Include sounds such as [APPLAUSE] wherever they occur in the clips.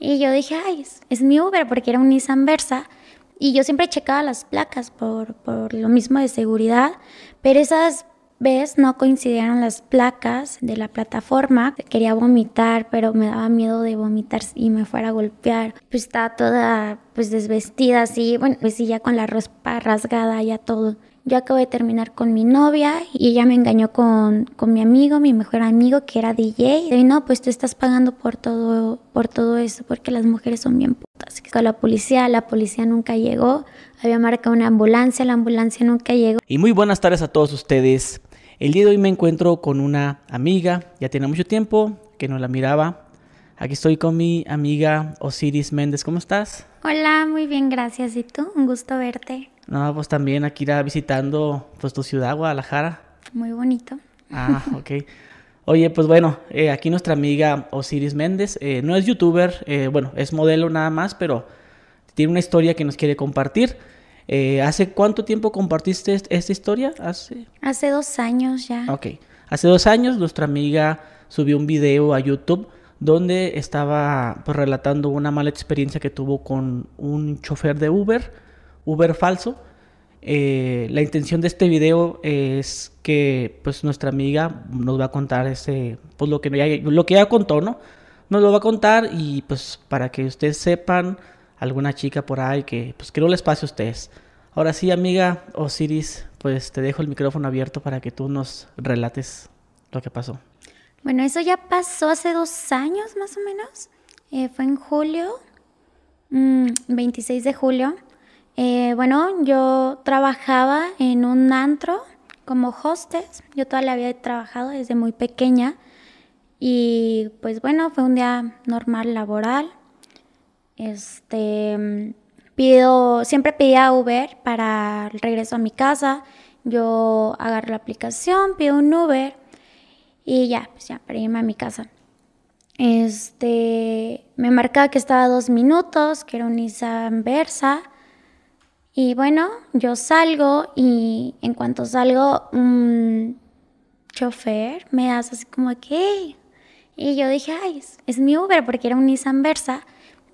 Y yo dije, ay, es, mi Uber porque era un Nissan Versa. Y yo siempre checaba las placas por, lo mismo de seguridad, pero esas veces no coincidieron las placas de la plataforma. Quería vomitar, pero me daba miedo de vomitar y me fuera a golpear. Pues estaba toda pues desvestida así, bueno, pues sí, ya con la ropa rasgada, ya todo. Yo acabo de terminar con mi novia y ella me engañó con, mi amigo, mi mejor amigo, que era DJ. Y no, pues tú estás pagando por todo, por todo eso, porque las mujeres son bien putas. Con la policía, la policía nunca llegó. Había marcado una ambulancia, la ambulancia nunca llegó. Y muy buenas tardes a todos ustedes. El día de hoy me encuentro con una amiga, ya tiene mucho tiempo que no la miraba. Aquí estoy con mi amiga Osiris Méndez. ¿Cómo estás? Hola, muy bien, gracias. ¿Y tú? Un gusto verte. No, pues también aquí irá visitando pues tu ciudad, Guadalajara. Muy bonito. Ah, [LAUGHS] ok. Oye, pues bueno, eh, aquí nuestra amiga Osiris Méndez, eh, no es youtuber, eh, bueno, es modelo nada más, pero tiene una historia que nos quiere compartir. ¿Hace cuánto tiempo compartiste esta historia? Hace... Hace dos años ya. Ok. Hace dos años nuestra amiga subió un video a YouTube donde estaba pues, relatando una mala experiencia que tuvo con un chofer de Uber, Uber falso. Eh, la intención de este video es que pues nuestra amiga nos va a contar ese, pues lo que ya, lo que contó, ¿no? Nos lo va a contar y pues para que ustedes sepan, alguna chica por ahí que pues que no les pase a ustedes. Ahora sí, amiga Osiris, pues te dejo el micrófono abierto para que tú nos relates lo que pasó. Bueno, eso ya pasó hace dos años más o menos. Eh, fue en julio, 26 mm, de julio. Eh, bueno, yo trabajaba en un antro como hostess, Yo toda la vida trabajado desde muy pequeña. Y pues bueno, fue un día normal laboral. Este, mm, pido, siempre pedía Uber para el regreso a mi casa. Yo agarro la aplicación, pido un Uber y ya, pues ya, para irme a mi casa. Este, me marcaba que estaba dos minutos, que era un Nissan Versa. Y bueno, yo salgo y en cuanto salgo, un chofer me hace así como que... Y yo dije, ay, es, mi Uber porque era un Nissan Versa.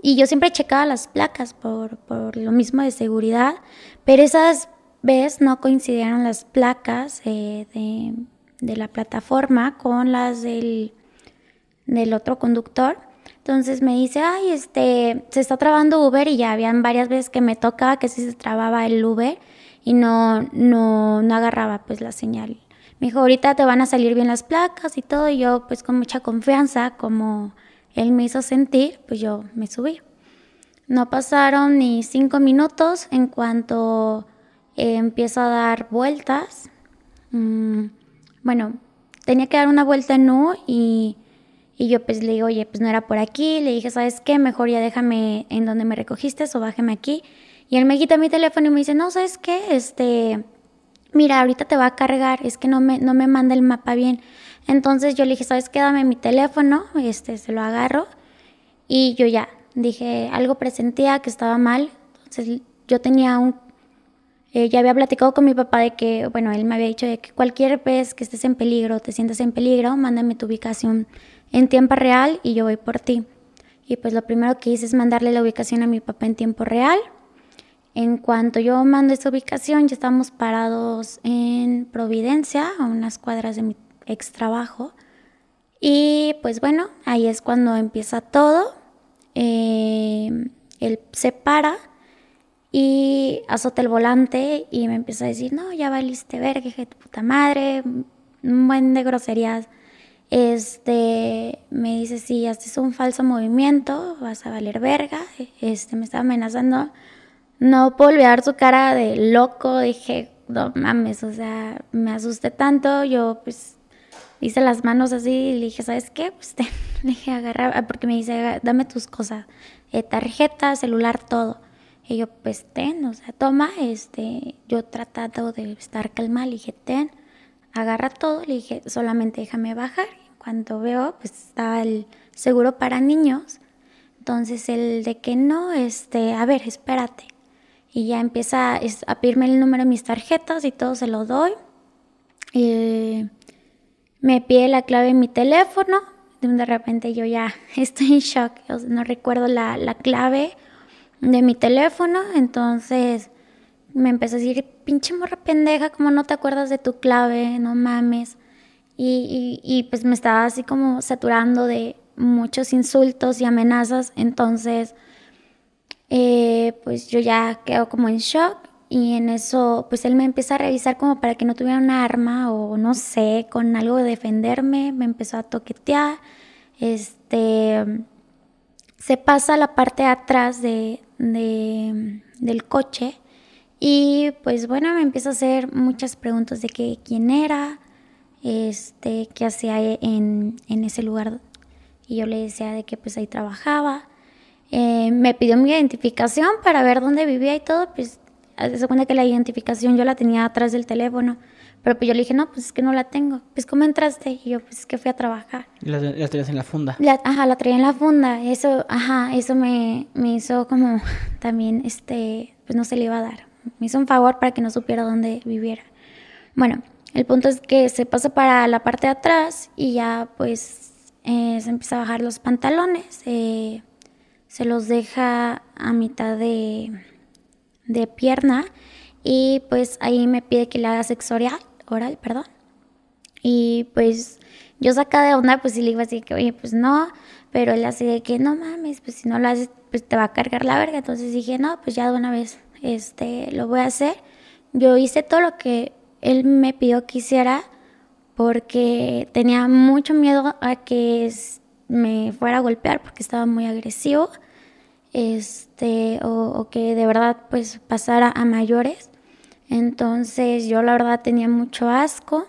Y yo siempre checaba las placas por, por lo mismo de seguridad, pero esas veces no coincidieron las placas eh, de, de la plataforma con las del, del otro conductor. Entonces me dice, ay, este, se está trabando Uber y ya habían varias veces que me tocaba que sí se trababa el Uber y no, no, no agarraba pues la señal. Me dijo, ahorita te van a salir bien las placas y todo. Y yo pues con mucha confianza, como él me hizo sentir, pues yo me subí. No pasaron ni cinco minutos en cuanto eh, empiezo a dar vueltas. Mm, bueno, tenía que dar una vuelta en U y, yo pues le digo, oye, pues no era por aquí. Le dije, ¿sabes qué? Mejor ya déjame en donde me recogiste o bájeme aquí. Y él me quita mi teléfono y me dice, no, ¿sabes qué? Este, mira, ahorita te va a cargar, es que no me, no me manda el mapa bien. Entonces yo le dije, ¿sabes qué? Dame mi teléfono, este, se lo agarro. Y yo ya, dije, algo presentía que estaba mal. Entonces yo tenía un eh, ya había platicado con mi papá de que, bueno, él me había dicho de que cualquier vez que estés en peligro, te sientas en peligro, mándame tu ubicación en tiempo real y yo voy por ti. Y pues lo primero que hice es mandarle la ubicación a mi papá en tiempo real. En cuanto yo mando esa ubicación, ya estamos parados en Providencia, a unas cuadras de mi ex trabajo. Y pues bueno, ahí es cuando empieza todo. Eh, él se para y azota el volante y me empieza a decir, no, ya valiste verga, hija tu puta madre, un buen de groserías. Este, me dice, si haces un falso movimiento, vas a valer verga. Este, me estaba amenazando. No puedo olvidar su cara de loco. Dije, no mames, o sea, me asusté tanto. Yo, pues, hice las manos así y le dije, ¿sabes qué? Pues, [LAUGHS] le dije, agarra, porque me dice, dame tus cosas, eh, tarjeta, celular, todo. Y yo, pues ten, o sea, toma, este, yo tratando de estar calma, le dije, ten, agarra todo, le dije, solamente déjame bajar. cuando veo, pues está el seguro para niños. Entonces el de que no, este, a ver, espérate. Y ya empieza a pedirme el número de mis tarjetas y todo se lo doy. me pide la clave de mi teléfono. De repente yo ya [LAUGHS] estoy en shock, no recuerdo la, la clave de mi teléfono, entonces me empezó a decir, pinche morra pendeja, como no te acuerdas de tu clave? No mames. Y, pues me estaba así como saturando de muchos insultos y amenazas, entonces eh, pues yo ya quedo como en shock y en eso pues él me empieza a revisar como para que no tuviera un arma o no sé, con algo de defenderme, me empezó a toquetear, este, se pasa la parte de atrás de, de, del coche. Y pues bueno, me empiezo a hacer muchas preguntas de que quién era, este, qué hacía e-, en, en ese lugar. Y yo le decía de que pues ahí trabajaba. Eh, me pidió mi identificación para ver dónde vivía y todo, pues se cuenta que la identificación yo la tenía atrás del teléfono. Pero pues yo le dije, no, pues es que no la tengo. Pues ¿cómo entraste? Y yo, pues es que fui a trabajar. la, traías en la funda? ajá, la traía en la funda. Eso, ajá, eso me, hizo como [LAUGHS] también, este, pues no se le iba a dar. Me hizo un favor para que no supiera dónde viviera. Bueno, el punto es que se pasa para la parte de atrás y ya pues eh, se empieza a bajar los pantalones. Eh, se los deja a mitad de, de pierna y pues ahí me pide que le haga sexorial oral, perdón. Y pues yo saca de onda, pues sí le iba así que, oye, pues no, pero él así de que, no mames, pues si no lo haces, pues te va a cargar la verga. Entonces dije, no, pues ya de una vez, este, lo voy a hacer. Yo hice todo lo que él me pidió que hiciera porque tenía mucho miedo a que me fuera a golpear porque estaba muy agresivo, este, o, o que de verdad pues pasara a mayores. Entonces yo la verdad tenía mucho asco,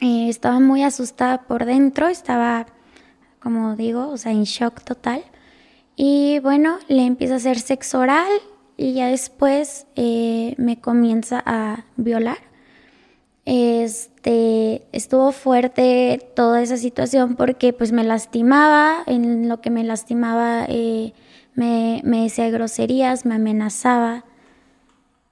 eh, estaba muy asustada por dentro, estaba, como digo, o sea, en shock total. Y bueno, le empiezo a hacer sexo oral y ya después eh, me comienza a violar. Este, estuvo fuerte toda esa situación porque pues me lastimaba, en lo que me lastimaba eh, me decía groserías, me amenazaba.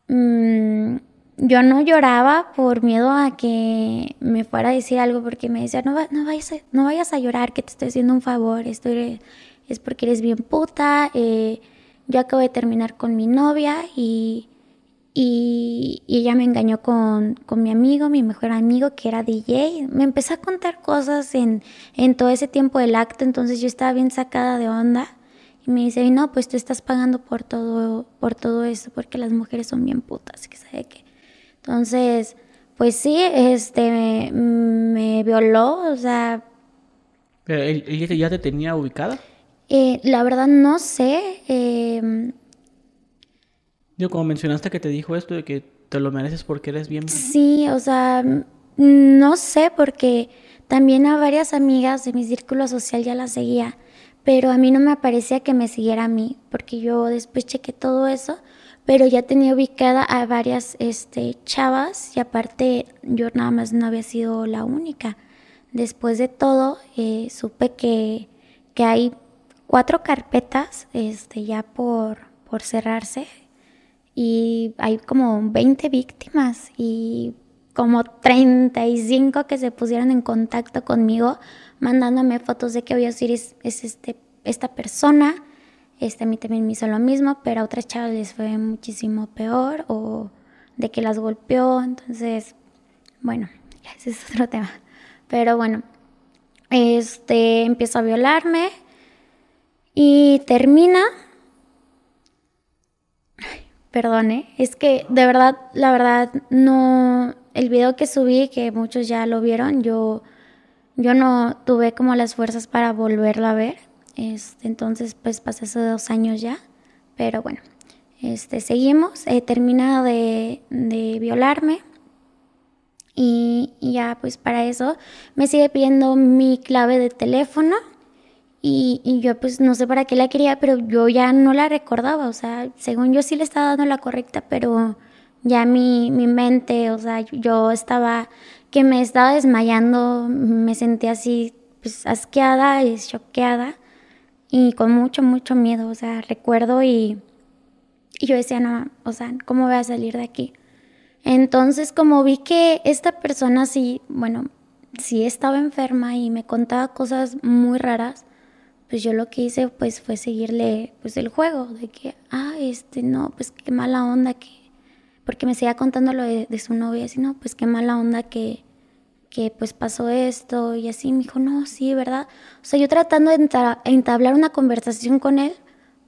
Mm, yo no lloraba por miedo a que me fuera a decir algo porque me decía, no, no, vayas, a, no vayas a llorar, que te estoy haciendo un favor, es porque eres bien puta, eh, yo acabo de terminar con mi novia y, y, ella me engañó con, mi amigo, mi mejor amigo que era DJ. Me empezó a contar cosas en, en todo ese tiempo del acto, entonces yo estaba bien sacada de onda y me dice, no, pues tú estás pagando por todo, por todo eso, porque las mujeres son bien putas, que sabe qué. Entonces, pues sí, este, me, violó, o sea... ¿Pero ya te tenía ubicada? Eh, la verdad no sé. Yo, em, como mencionaste que te dijo esto de que te lo mereces porque eres bien... Sí, o sea, no sé, porque también a varias amigas de mi círculo social ya las seguía pero a mí no me parecía que me siguiera a mí, porque yo después chequé todo eso, pero ya tenía ubicada a varias este, chavas y aparte yo nada más no había sido la única. Después de todo, eh, supe que, hay cuatro carpetas este, ya por, por cerrarse y hay como 20 víctimas y como 35 que se pusieron en contacto conmigo mandándome fotos de que a decir es este, esta persona. Este, a mí también me hizo lo mismo, pero a otras chavas les fue muchísimo peor o de que las golpeó. Entonces, bueno, ese es [LAUGHS] otro tema. Pero bueno, este empiezo a violarme y termina. perdone, ¿eh? es que de verdad, la verdad, no. El video que subí, que muchos ya lo vieron, yo yo no tuve como las fuerzas para volverlo a ver. Este, entonces, pues pasé hace dos años ya. Pero bueno, este, seguimos. he terminado de, de violarme. Y, y, ya, pues para eso me sigue pidiendo mi clave de teléfono. Y, y, yo, pues no sé para qué la quería, pero yo ya no la recordaba. O sea, según yo sí le estaba dando la correcta, pero ya mi, mi mente, o sea, yo estaba que me estaba desmayando, me sentí así, pues asqueada y choqueada y con mucho, mucho miedo, o sea, recuerdo y, yo decía, no, o sea, ¿cómo voy a salir de aquí? Entonces, como vi que esta persona sí, bueno, sí estaba enferma y me contaba cosas muy raras, pues yo lo que hice pues fue seguirle pues el juego, de que, ah, este, no, pues qué mala onda, que porque me seguía contando lo de, su novia, así, no, pues qué mala onda que, que pues pasó esto y así. Me dijo, no, sí, ¿verdad? O sea, yo tratando de entablar una conversación con él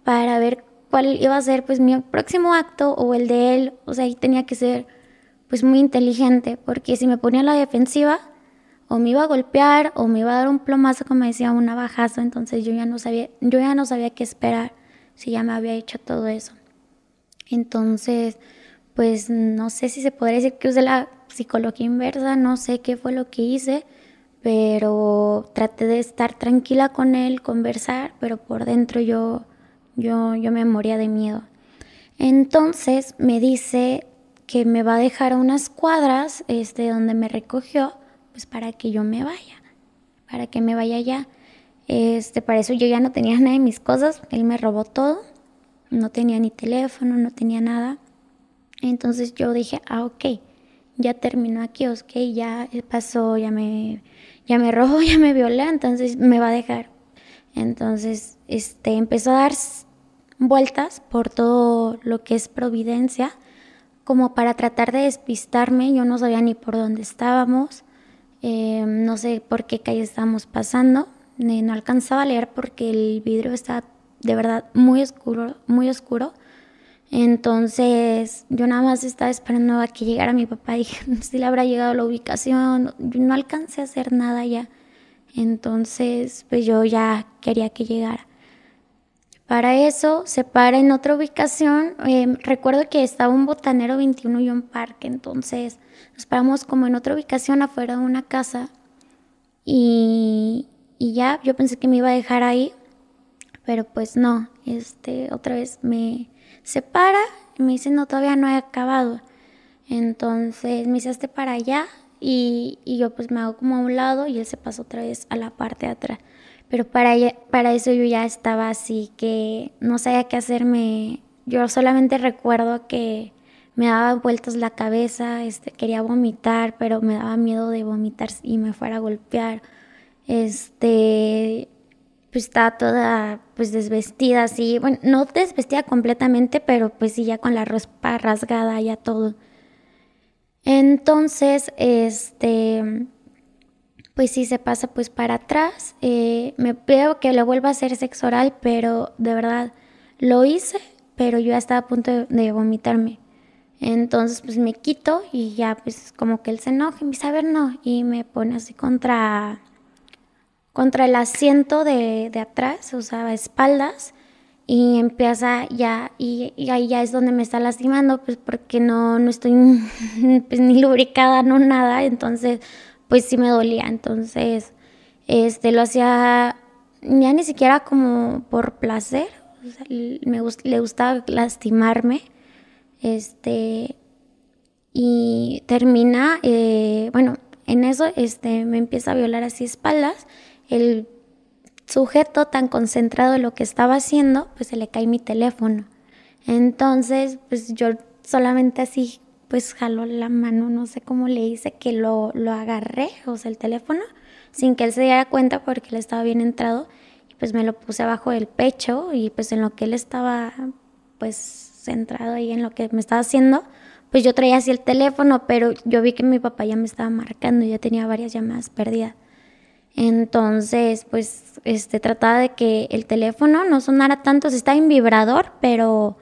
para ver cuál iba a ser pues mi próximo acto o el de él. O sea, ahí tenía que ser pues muy inteligente, porque si me ponía a la defensiva, o me iba a golpear o me iba a dar un plomazo, como decía, un navajazo. Entonces yo ya no sabía, yo ya no sabía qué esperar si ya me había hecho todo eso. Entonces pues no sé si se podría decir que usé la psicología inversa, no sé qué fue lo que hice, pero traté de estar tranquila con él, conversar, pero por dentro yo, yo, me moría de miedo. Entonces me dice que me va a dejar unas cuadras este, donde me recogió, pues para que yo me vaya, para que me vaya allá. Este, para eso yo ya no tenía [LAUGHS] nada de mis cosas, él me robó todo, no tenía ni teléfono, no tenía nada. Entonces yo dije, ah, ok, ya terminó aquí, ok, ya pasó, ya me, ya me rojo, [LAUGHS] ya me viola, entonces me va a dejar. Entonces, este, empezó a dar vueltas por todo lo que es Providencia, como para tratar de despistarme, yo no sabía ni por dónde estábamos, em, no sé por qué calle estábamos pasando, no alcanzaba a leer porque el vidrio estaba de verdad muy oscuro, muy oscuro entonces yo nada más estaba esperando a que llegara mi papá. [LAUGHS] Dije, si le habrá llegado la ubicación. no alcancé a hacer nada ya. Entonces pues yo ya quería que llegara. Para eso se para en otra ubicación. Em, recuerdo que estaba un botanero 21 y un parque, entonces nos paramos como en otra ubicación afuera de una casa y, y, ya yo pensé que me iba a dejar ahí, pero pues no, este, otra vez me, se para y me dice, no, todavía no he acabado. Entonces me dice, para allá y, yo pues me hago como a un lado y él se pasó otra vez a la parte de atrás. Pero para, para eso yo ya estaba así que no sabía qué hacerme. Yo solamente recuerdo que me daba vueltas la cabeza, este, quería vomitar, pero me daba miedo de vomitar y me fuera a golpear. Este, pues estaba toda pues desvestida así, bueno, no desvestida completamente, pero pues sí ya con la ropa rasgada, ya todo. Entonces, este, pues sí se pasa pues para atrás, eh, me veo que lo vuelva a hacer sexo oral, pero de verdad lo hice, pero yo ya estaba a punto de, vomitarme. Entonces pues me quito y ya pues como que él se enoja y me dice, a ver, no, y me pone así contra contra el asiento de, atrás, usaba espaldas, y empieza ya, y, ahí ya es donde me está lastimando, pues porque no, estoy [LAUGHS] pues, ni lubricada, no nada, entonces pues sí me dolía, entonces este, lo hacía ya ni siquiera como por placer, me, le gustaba lastimarme, este, y termina, eh, bueno, en eso este, me empieza a violar así espaldas el sujeto tan concentrado en lo que estaba haciendo, pues se le cae mi teléfono. Entonces, pues yo solamente así, pues jaló la mano, no sé cómo le hice, que lo, lo agarré, o sea, el teléfono, sin que él se diera cuenta porque él estaba bien entrado, y pues me lo puse abajo del pecho y pues en lo que él estaba, pues centrado ahí en lo que me estaba haciendo, pues yo traía así el teléfono, pero yo vi que mi papá ya me estaba marcando, ya tenía varias llamadas perdidas. Entonces, pues, este, trataba de que el teléfono no sonara tanto, si estaba en vibrador, pero,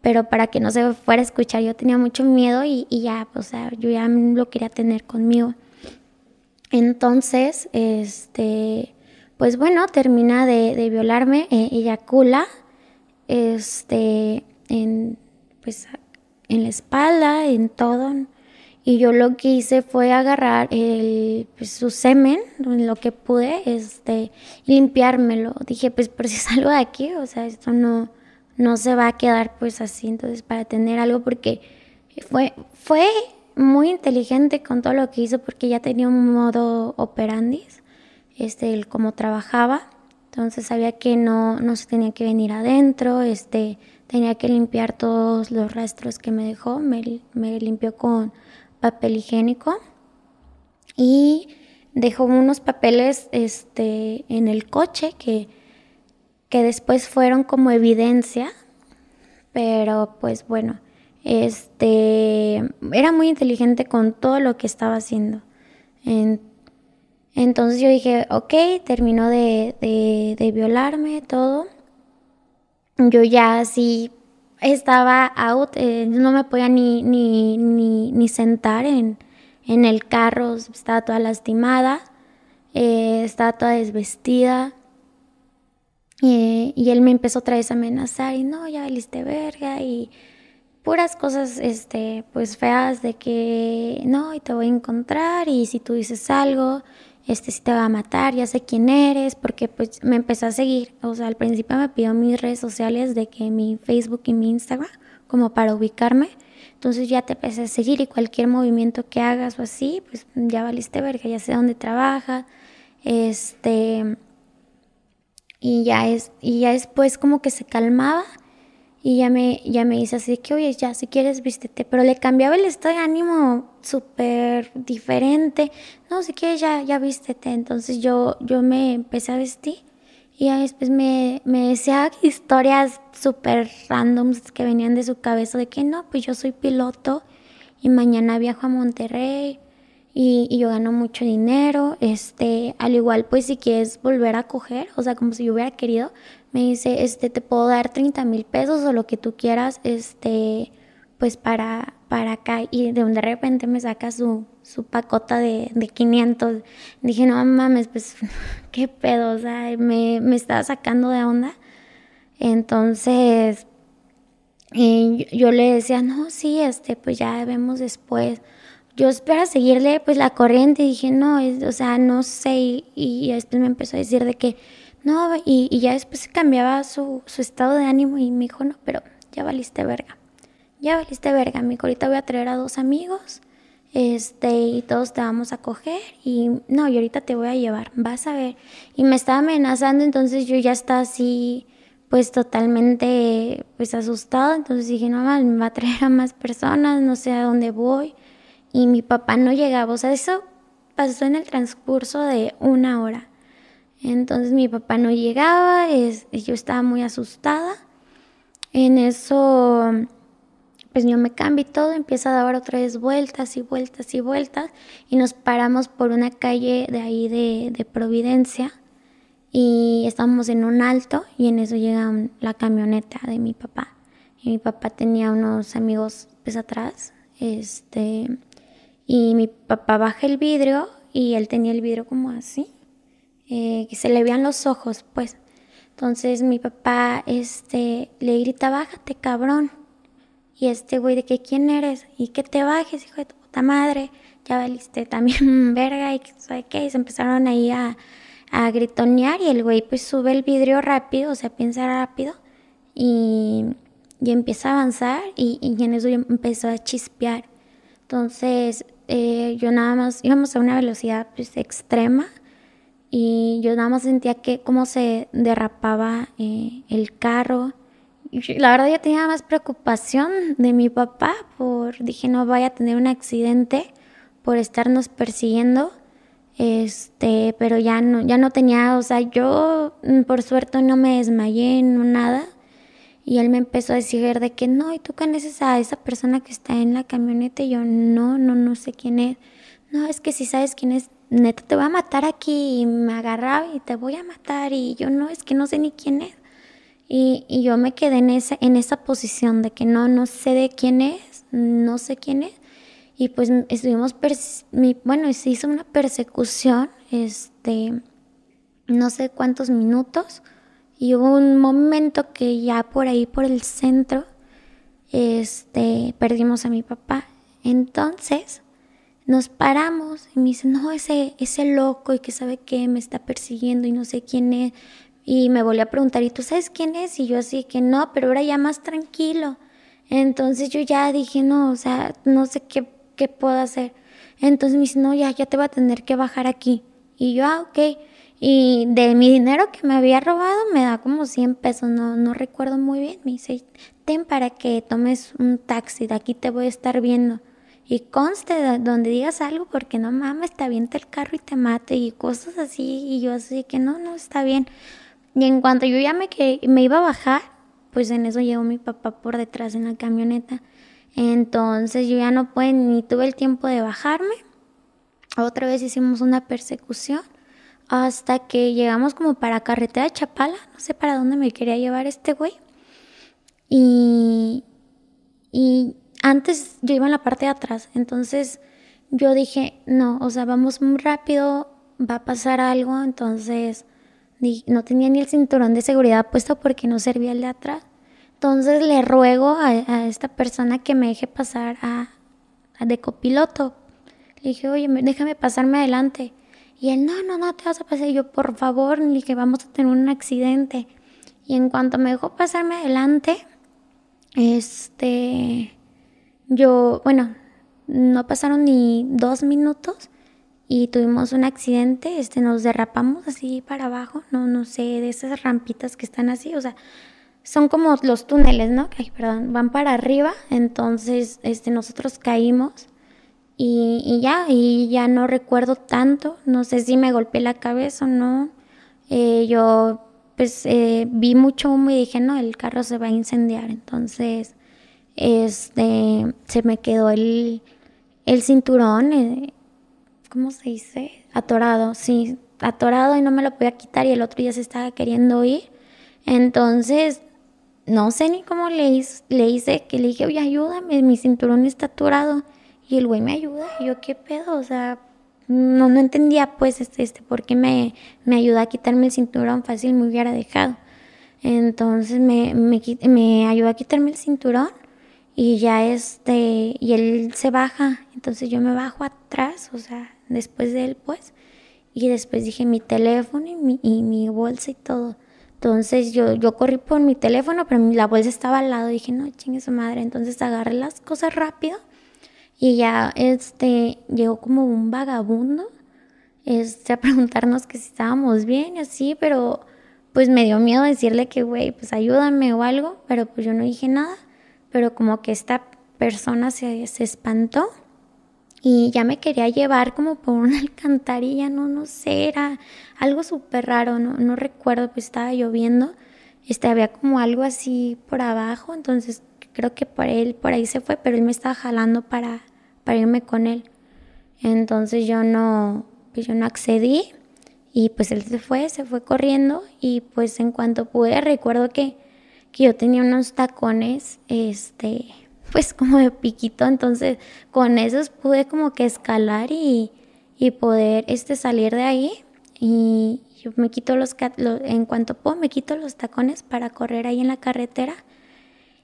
pero para que no se fuera a escuchar. Yo tenía mucho miedo y, ya, o sea, yo ya lo quería tener conmigo. Entonces, este, pues bueno, termina de, violarme, eh, eyacula, este, en, pues, en la espalda, en todo. Y yo lo que hice fue agarrar pues, su semen, lo que pude, este, limpiármelo. Dije, pues por si salgo de aquí, o sea, esto no, no se va a quedar pues así. Entonces, para tener algo, porque fue, fue muy inteligente con todo lo que hizo, porque ya tenía un modo operandis, este, el cómo trabajaba. Entonces sabía que no, no se tenía que venir adentro, este, tenía que limpiar todos los rastros que me dejó, me limpió con papel higiénico y dejó unos papeles este, en el coche que, que después fueron como evidencia, pero pues bueno, este, era muy inteligente con todo lo que estaba haciendo. entonces yo dije, ok, terminó de, de violarme todo. Yo ya así estaba out, eh, no me podía ni, ni, ni, ni sentar en, en, el carro, estaba toda lastimada, eh, estaba toda desvestida. y él me empezó otra vez a amenazar y no, ya valiste verga y puras cosas este, pues feas de que no, y te voy a encontrar y si tú dices algo, este sí te va a matar, ya sé quién eres, porque pues me empezó a seguir. O sea, al principio me pidió mis redes sociales de que mi Facebook y mi Instagram, como para ubicarme. Entonces ya te empecé a seguir y cualquier movimiento que hagas o así, pues ya valiste verga, ya sé dónde trabajas. Este y ya es y ya después como que se calmaba y ya me ya me dice así que, "Oye, ya si quieres vístete", pero le cambiaba el estado de ánimo súper diferente. No sé qué, ya, ya vístete. Entonces yo, yo me empecé a vestir y después me, me decía historias súper randoms que venían de su cabeza de que no, pues yo soy piloto y mañana viajo a Monterrey. Y, y, yo gano mucho dinero, este, al igual pues si quieres volver a coger, o sea, como si yo hubiera querido, me dice, este, te puedo dar 30 mil pesos o lo que tú quieras, este, pues para, para acá y de de repente me saca su, su pacota de, de 500. Dije, no mames, pues [LAUGHS] qué pedo, o sea, me, estaba sacando de onda. Entonces, yo, le decía, no, sí, este, pues ya vemos después. Yo espero seguirle pues la corriente y dije, no, es, o sea, no sé. Y, después este me empezó a decir de que, no, y, y ya después cambiaba su, su estado de ánimo y me dijo, no, pero ya valiste verga ya valiste verga, mi ahorita voy a traer a dos amigos, este, y todos te vamos a coger, y no, y ahorita te voy a llevar, vas a ver. Y me estaba amenazando, entonces yo ya estaba así, pues totalmente, pues asustada, entonces dije, no, me va a traer a más personas, no sé a dónde voy, y mi papá no llegaba, o sea, eso pasó en el transcurso de una hora. Entonces mi papá no llegaba, es, yo estaba muy asustada. En eso pues yo me cambio todo, empieza a dar otra vez vueltas y vueltas y vueltas y nos paramos por una calle de ahí de, Providencia y estábamos en un alto y en eso llega la camioneta de mi papá y mi papá tenía unos amigos pues atrás este y mi papá baja el vidrio y él tenía el vidrio como así eh, que se le veían los ojos pues entonces mi papá este le grita bájate cabrón y este güey de que, ¿quién eres? Y que te bajes, hijo de tu puta madre. Ya valiste también [LAUGHS] verga y sabe qué. se empezaron ahí a, a gritonear y el güey pues sube el vidrio rápido, o sea, piensa rápido. Y, empieza a avanzar y, y en eso empezó a chispear. Entonces eh, yo nada más íbamos a una velocidad pues, extrema y yo nada más sentía que cómo se derrapaba eh, el carro la verdad yo tenía más preocupación de mi papá por, dije, no vaya a tener un accidente por estarnos persiguiendo. Este, pero ya no, ya no tenía, o sea, yo mm, por suerte no me desmayé, no nada. Y él me empezó a decir de que no, ¿y tú conoces a esa persona que está en la camioneta? Y yo, no, no, no sé quién es. No, es que si sabes quién es, neta, te voy a matar aquí. me agarraba y te voy a matar. Y yo, no, es que no sé ni quién es. Y, yo me quedé en esa, en esa posición de que no, no sé de quién es, no sé quién es. Y pues estuvimos, bueno, se hizo una persecución, este, no sé cuántos minutos. Y hubo un momento que ya por ahí, por el centro, este, perdimos a mi papá. Entonces nos paramos y me dice, no, ese, ese loco y que sabe qué me está persiguiendo y no sé quién es, y me volvió a preguntar, ¿y tú sabes quién es? Y yo así que no, pero ahora ya más tranquilo. Entonces yo ya dije, no, o sea, no sé qué, qué puedo hacer. Entonces me dice, no, ya, ya te va a tener que bajar aquí. Y yo, ah, ok. Y de mi dinero que me había robado me da como 100 pesos, no, no recuerdo muy bien. Me dice, ten para que tomes un taxi, de aquí te voy a estar viendo. Y conste donde digas algo porque no mames, está avienta el carro y te mate y cosas así. Y yo así que no, no, está bien. Y en cuanto yo ya me, me iba a bajar, pues en eso llegó mi papá por detrás en la camioneta. Entonces yo ya no pude ni tuve el tiempo de bajarme. Otra vez hicimos una persecución hasta que llegamos como para carretera de Chapala, no sé para dónde me quería llevar este güey. Y, y antes yo iba en la parte de atrás, entonces yo dije, no, o sea, vamos muy rápido, va a pasar algo, entonces no tenía ni el cinturón de seguridad puesto porque no servía el de atrás. Entonces le ruego a, esta persona que me deje pasar a, de copiloto. Le dije, oye, déjame pasarme adelante. Y él, no, no, no, te vas a pasar. yo, por favor, ni que vamos a tener un accidente. Y en cuanto me dejó pasarme adelante, este, yo, bueno, no pasaron ni dos minutos y tuvimos un accidente, este, nos derrapamos así para abajo, no, no sé, de esas rampitas que están así, o sea, son como los túneles, ¿no? perdón, van para arriba, entonces este, nosotros caímos y, y, ya, y ya no recuerdo tanto, no sé si me golpeé la cabeza o no, eh, yo pues eh, vi mucho humo y dije, no, el carro se va a incendiar, entonces este, se me quedó el, el cinturón. Eh, ¿cómo se dice? Atorado, sí, atorado y no me lo podía quitar y el otro ya se estaba queriendo ir. Entonces, no sé ni cómo le, hice, le hice, que le dije, oye, ayúdame, mi cinturón está atorado. Y el güey me ayuda. Y yo, ¿qué pedo? O sea, no, no entendía pues este, este, por me, me ayuda a quitarme el cinturón fácil, me hubiera dejado. Entonces me, me, me ayudó a quitarme el cinturón y ya este, y él se baja, entonces yo me bajo atrás, o sea, después de él, pues. Y después dije mi teléfono y mi, bolsa y todo. Entonces yo, yo corrí por mi teléfono, pero la bolsa estaba al lado. Dije, no, chingue su madre. Entonces agarré las cosas rápido y ya este, llegó como un vagabundo este, a preguntarnos que si estábamos bien y así, pero pues me dio miedo decirle que, güey, pues ayúdame o algo, pero pues yo no dije nada. Pero como que esta persona se espantó y ya me quería llevar como por una [LAUGHS] alcantarilla, no, no sé, era algo súper raro, no, no recuerdo, pues estaba lloviendo, este, había como algo así por abajo, entonces creo que por él, por ahí se fue, pero él me estaba jalando para, para irme con él. Entonces yo no, pues yo no accedí y pues él se fue, se fue corriendo y pues en cuanto pude recuerdo que, que yo tenía unos tacones, este, pues [LAUGHS] como de piquito, entonces con esos pude como que escalar y, poder este, salir de ahí y yo me quito los, los, en cuanto puedo me quito los tacones para correr ahí en la carretera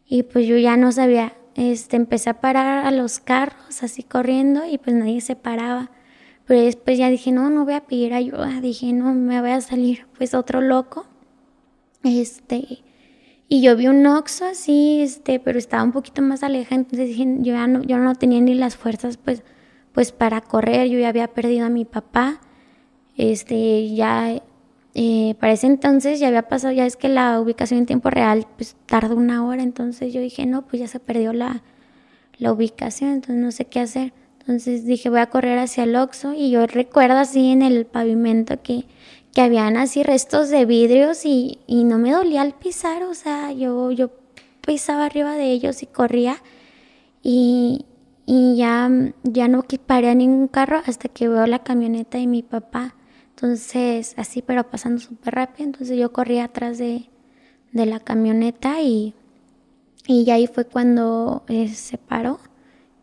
y pues yo ya no sabía, este, empecé a parar a los carros así corriendo y pues nadie se paraba. Pero después ya dije, no, no voy a pedir ayuda. Dije, no, me voy a salir pues otro loco. Este, y yo vi un oxo así, este, pero estaba un poquito más aleja, entonces dije, yo ya no, yo no tenía ni las fuerzas pues, pues para correr, yo ya había perdido a mi papá, este, ya eh, para ese entonces ya había pasado, ya es que la ubicación en tiempo real pues tarda una hora, entonces yo dije, no, pues ya se perdió la, la ubicación, entonces no sé qué hacer. Entonces dije, voy a correr hacia el oxo y yo recuerdo así en el pavimento que que habían así restos de vidrios y, no me dolía al pisar, o sea, yo, yo pisaba arriba de ellos y corría y, ya, ya no paré ningún carro hasta que veo la camioneta de mi papá. Entonces, así, pero pasando súper rápido, entonces yo corría atrás de, la camioneta y, y ahí fue cuando eh, se paró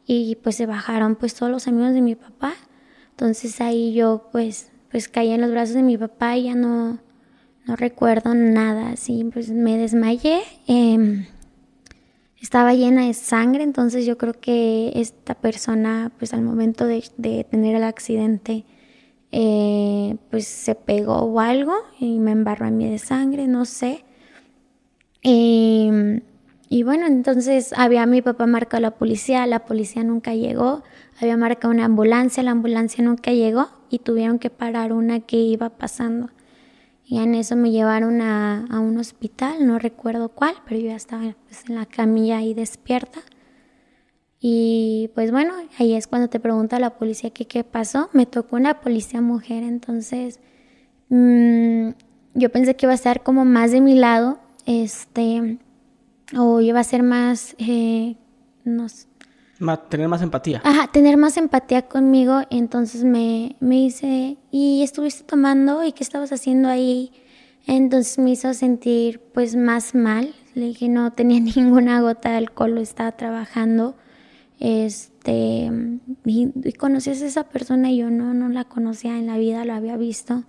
y pues se bajaron pues todos los amigos de mi papá. Entonces ahí yo pues pues caí en los brazos de mi papá y ya no, no recuerdo nada, así pues me desmayé. Em, estaba llena de sangre, entonces yo creo que esta persona, pues al momento de, tener el accidente, eh, pues se pegó o algo y me embarró a mí de sangre, no sé. Em, y bueno, entonces había mi papá marcado a la policía, la policía nunca llegó, había marcado una ambulancia, la ambulancia nunca llegó, y tuvieron que parar una que iba pasando. Y en eso me llevaron a, un hospital, no recuerdo cuál, pero yo ya estaba pues, en la camilla ahí despierta. Y pues bueno, ahí es cuando te pregunta la policía que qué pasó. Me tocó una policía mujer, entonces mm, yo pensé que iba a estar como más de mi lado, este, o iba a ser más, eh, no tener más empatía. Ajá, tener más empatía conmigo. Entonces me, me dice, ¿y estuviste tomando? ¿Y qué estabas haciendo ahí? Entonces me hizo sentir pues más mal. Le dije, no tenía [LAUGHS] ninguna gota de alcohol, lo estaba trabajando. Este, y, conocías a esa persona y yo no, no la conocía en la vida, lo había visto.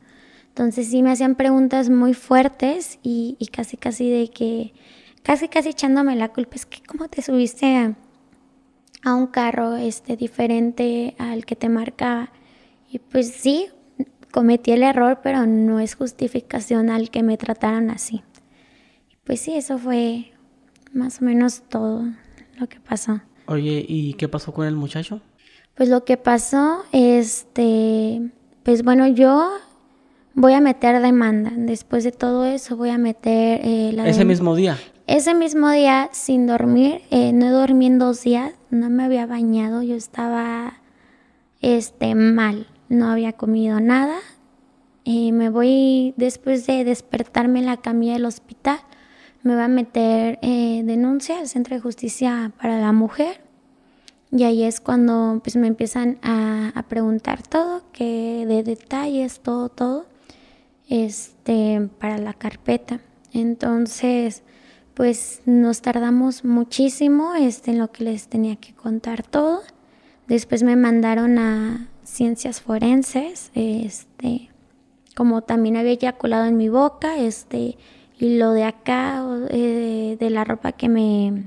Entonces sí me hacían preguntas muy fuertes y, y casi casi de que, casi casi echándome la culpa, es que cómo te subiste a a un carro este, diferente al que te marcaba, Y pues sí, cometí el error, pero no es justificación al que me trataran así. pues sí, eso fue más o menos todo lo que pasó. Oye, ¿y qué pasó con el muchacho? Pues lo que pasó, este, pues bueno, yo voy a meter demanda. Después de todo eso voy a meter eh, Ese mismo día. Ese mismo día, sin dormir, eh, no dormí en dos días, no me había bañado, yo estaba este, mal, no había comido nada. Eh, me voy, después de despertarme en la camilla del hospital, me va a meter eh, denuncia al Centro de Justicia para la Mujer. Y ahí es cuando pues, me empiezan a, a preguntar todo, que de detalles, todo, todo, este, para la carpeta. Entonces, pues nos tardamos muchísimo este, en lo que les tenía que contar todo. Después me mandaron a ciencias forenses, este, como también había eyaculado en mi boca, este, y lo de acá, eh, de la ropa que me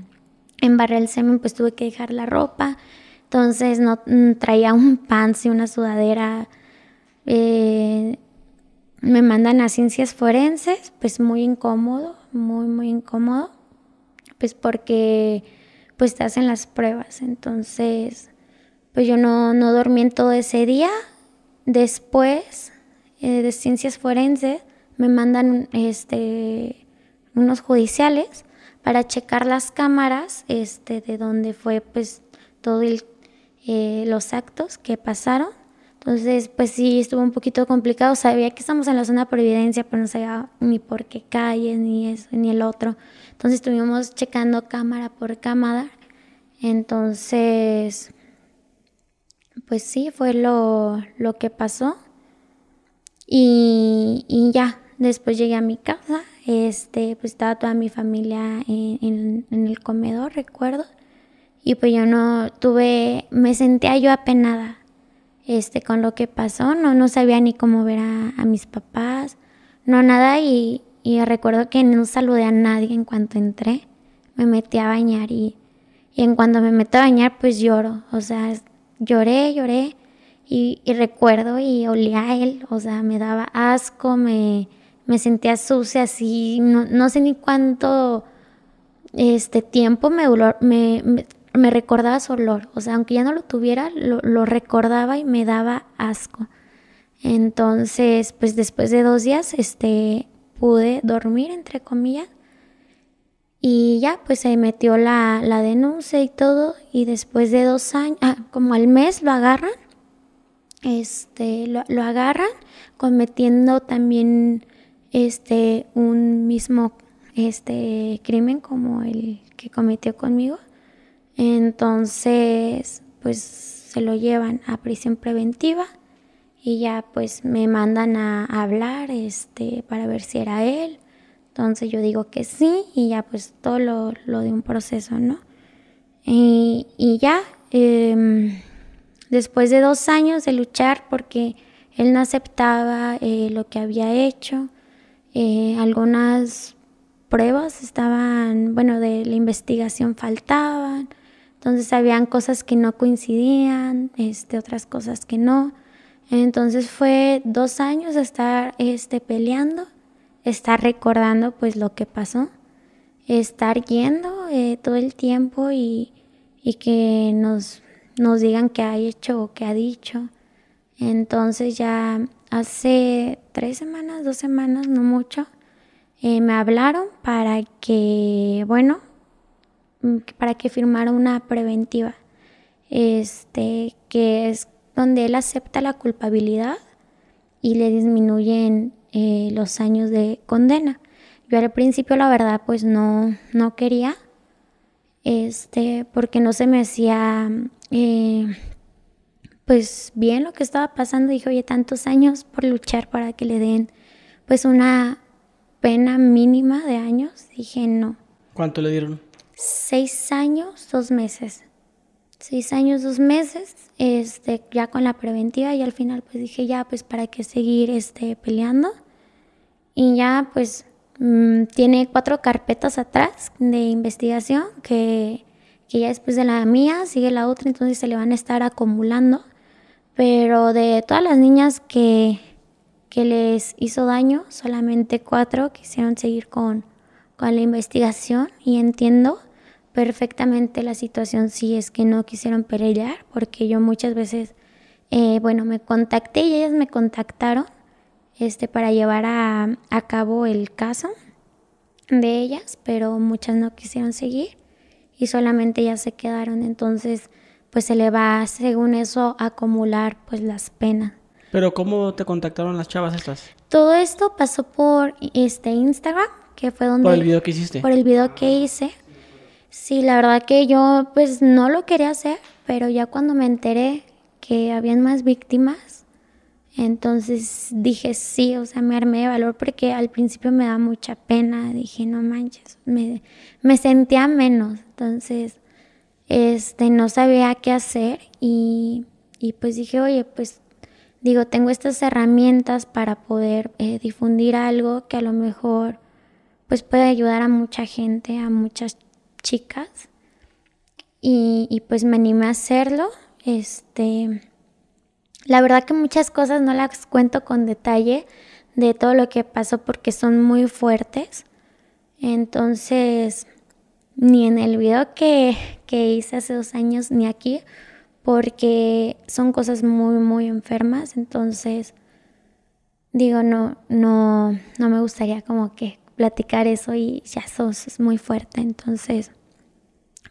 embarré el semen, pues tuve que dejar la ropa. Entonces no mm, traía un pan, y una sudadera eh, me mandan a ciencias forenses, pues muy incómodo, muy, muy incómodo, pues porque pues te hacen las pruebas. Entonces, pues yo no, no dormí en todo ese día. Después eh, de ciencias forenses me mandan este, unos judiciales para checar las cámaras este, de donde fue pues todo eh, los actos que pasaron entonces, pues sí, estuvo un poquito complicado. Sabía que estamos en la zona de Providencia, pero no sabía ni por qué calles, ni eso, ni el otro. Entonces estuvimos checando cámara por cámara. Entonces, pues sí, fue lo, que pasó. Y, ya, después llegué a mi casa, este, pues estaba toda mi familia en el comedor, recuerdo. Y pues yo no tuve, me sentía yo apenada, este, con lo que pasó, no, no sabía ni cómo ver a, mis papás, no nada y, recuerdo que no saludé a nadie en cuanto entré, me metí a bañar y, en cuanto me metí a bañar pues lloro, o sea, lloré, lloré y, recuerdo y olía a él, o sea, me daba asco, me, me sentía sucia, así, no, no sé ni cuánto este tiempo me duró, me, me recordaba su olor, o sea, aunque ya no lo tuviera, lo, recordaba y me daba asco. Entonces, pues después de dos días, este, pude dormir, entre comillas, y ya, pues se metió la, denuncia y todo, y después de dos años, ah, como al mes lo agarran, este, lo, lo agarran cometiendo también, este, un mismo, este, crimen como el que cometió conmigo. Entonces, pues se lo llevan a prisión preventiva y ya pues me mandan a hablar este, para ver si era él. Entonces yo digo que sí y ya pues todo lo, lo de un proceso, ¿no? Y, y ya, em, después de dos años de luchar porque él no aceptaba eh, lo que había hecho, eh, algunas pruebas estaban, bueno, de la investigación faltaban, entonces habían cosas que no coincidían, este, otras cosas que no. Entonces fue dos años de estar este, peleando, estar recordando pues lo que pasó, estar yendo eh, todo el tiempo y, que nos, nos digan qué ha hecho o qué ha dicho. Entonces ya hace tres semanas, dos semanas, no mucho, eh, me hablaron para que, bueno, Mm, para que firmara una preventiva, este, que es donde él acepta la culpabilidad y le disminuyen eh, los años de condena. Yo al principio la verdad pues no, no quería, este, porque no se me hacía eh, pues bien lo que estaba pasando. Dije, oye, tantos años por luchar para que le den pues una pena mínima de años. Dije, no. ¿Cuánto le dieron? seis años, dos meses. Seis años, dos meses, este, ya con la preventiva y al final pues dije ya, pues para qué seguir este, peleando. Y ya pues mm, tiene cuatro carpetas atrás de investigación que, ya después de la mía sigue la otra, entonces se le van a estar acumulando. Pero de todas las niñas que, que les hizo daño, solamente cuatro quisieron seguir con, con la investigación y entiendo perfectamente la situación si es que no quisieron pelear, porque yo muchas veces, eh, bueno, me contacté y ellas me contactaron este, para llevar a, cabo el caso de ellas, pero muchas no quisieron seguir y solamente ya se quedaron. Entonces, pues se le va, según eso, acumular pues las penas. Pero ¿cómo te contactaron las chavas estas? Todo esto pasó por este Instagram, que fue donde... Por el video que hiciste. Por el video que hice. Sí, la verdad que yo pues no lo quería hacer, pero ya cuando me enteré que habían más víctimas, entonces dije sí, o sea, me armé de valor porque al principio me da mucha pena, dije no manches, me, me sentía menos, entonces este, no sabía qué hacer y, y pues dije, oye, pues digo, tengo estas herramientas para poder eh, difundir algo que a lo mejor pues puede ayudar a mucha gente, a muchas chicas y, pues me animé a hacerlo. Este, la verdad que muchas cosas no las cuento con detalle de todo lo que pasó porque son muy fuertes. Entonces, ni en el video que, que hice hace dos años ni aquí, porque son cosas muy, muy enfermas. Entonces, digo, no, no, no me gustaría como que platicar eso y ya sos, es muy fuerte, entonces,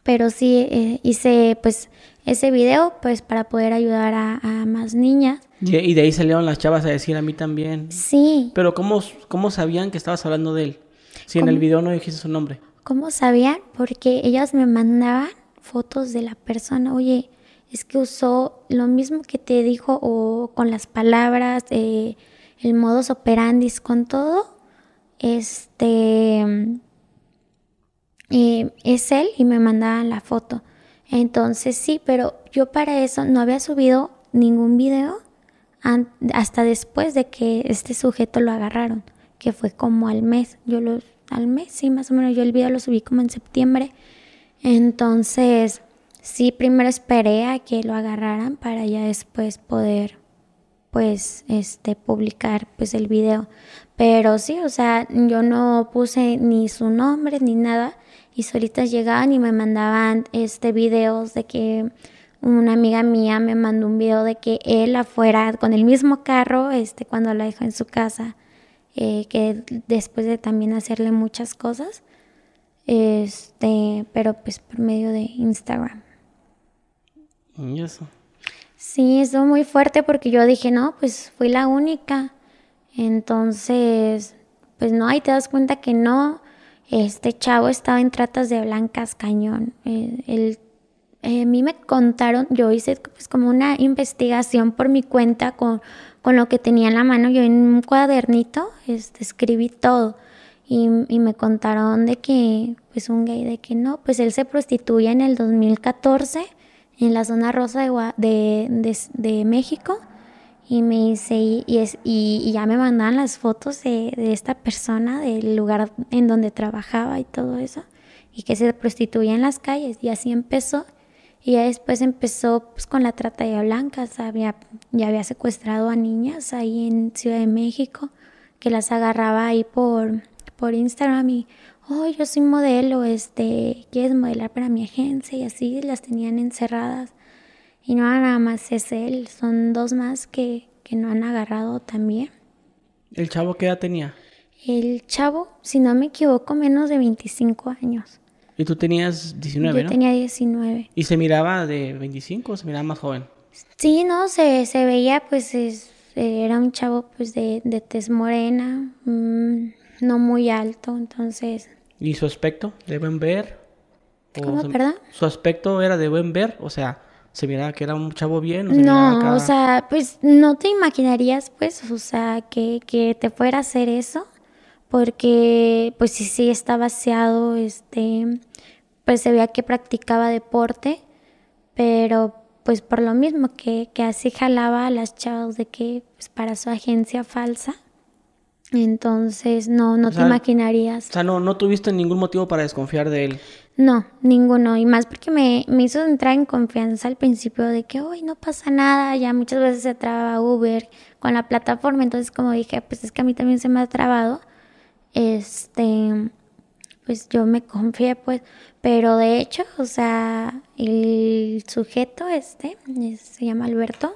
pero sí eh, hice pues ese video pues para poder ayudar a, más niñas. Y, de ahí salieron las chavas a decir a mí también. Sí. Pero ¿cómo, cómo sabían que estabas hablando de él? Si en el video no dijiste su nombre. ¿Cómo sabían? Porque ellas me mandaban fotos de la persona, oye, es que usó lo mismo que te dijo o con las palabras, eh, el modus operandi, con todo, este, eh, es él y me mandaban la foto. Entonces sí, pero yo para eso no había subido ningún video hasta después de que este sujeto lo agarraron, que fue como al mes. Yo lo, al mes, sí, más o menos. Yo el video lo subí como en septiembre. Entonces, sí, primero esperé a que lo agarraran para ya después poder pues este publicar pues el video. Pero sí, o sea, yo no puse ni su nombre ni nada y solitas llegaban y me mandaban este videos de que una amiga mía me mandó un video de que él afuera con el mismo carro, este cuando la dejó en su casa, eh, que después de también hacerle muchas cosas, este, pero pues por medio de Instagram. Y eso. Sí, eso muy fuerte porque yo dije, no, pues fui la única. Entonces, pues no, ahí te das cuenta que no, este chavo estaba en tratas de blancas cañón. Eh, él, eh, a mí me contaron, yo hice pues como una investigación por mi cuenta con, con lo que tenía en la mano. Yo en un cuadernito este, escribí todo. Y, y, me contaron de que, pues un gay, de que no, pues él se prostituye en el 2014 en la zona rosa de, de, de, México y me dice, y, es, y, ya me mandaban las fotos de, de, esta persona, del lugar en donde trabajaba y todo eso, y que se prostituía en las calles, y así empezó. Y ya después empezó pues, con la trata de blancas, había, ya había secuestrado a niñas ahí en Ciudad de México, que las agarraba ahí por, por Instagram y oh, yo soy modelo, este, ¿quieres modelar para mi agencia? Y así las tenían encerradas. Y no nada más es él, son dos más que, no han agarrado también. ¿El chavo qué edad tenía? El chavo, si no me equivoco, menos de 25 años. ¿Y tú tenías 19, Yo tenía 19. ¿Y se miraba de 25 o se miraba más joven? Sí, no, se, veía, pues, era un chavo, pues, de, de tez morena, mm, no muy alto, entonces ¿Y su aspecto de ver? ¿Cómo, Su aspecto era de buen ver, o sea, se miraba que era un chavo bien. O no, o sea, pues no te imaginarías, pues, o sea, que, te fuera a hacer eso, porque pues sí, sí está vaciado, este, pues se veía que practicaba deporte, pero pues por lo mismo que, que así jalaba a las chavas de que, pues para su agencia falsa entonces, no, no te imaginarías. O sea, no, no tuviste ningún motivo para desconfiar de él. No, ninguno. Y más porque me, me hizo entrar en confianza al principio de que hoy no pasa nada. Ya muchas veces se traba Uber con la plataforma. Entonces, como dije, pues es que a mí también se me ha trabado. Este, pues yo me confié, pues. Pero de hecho, o sea, el sujeto este, se llama Alberto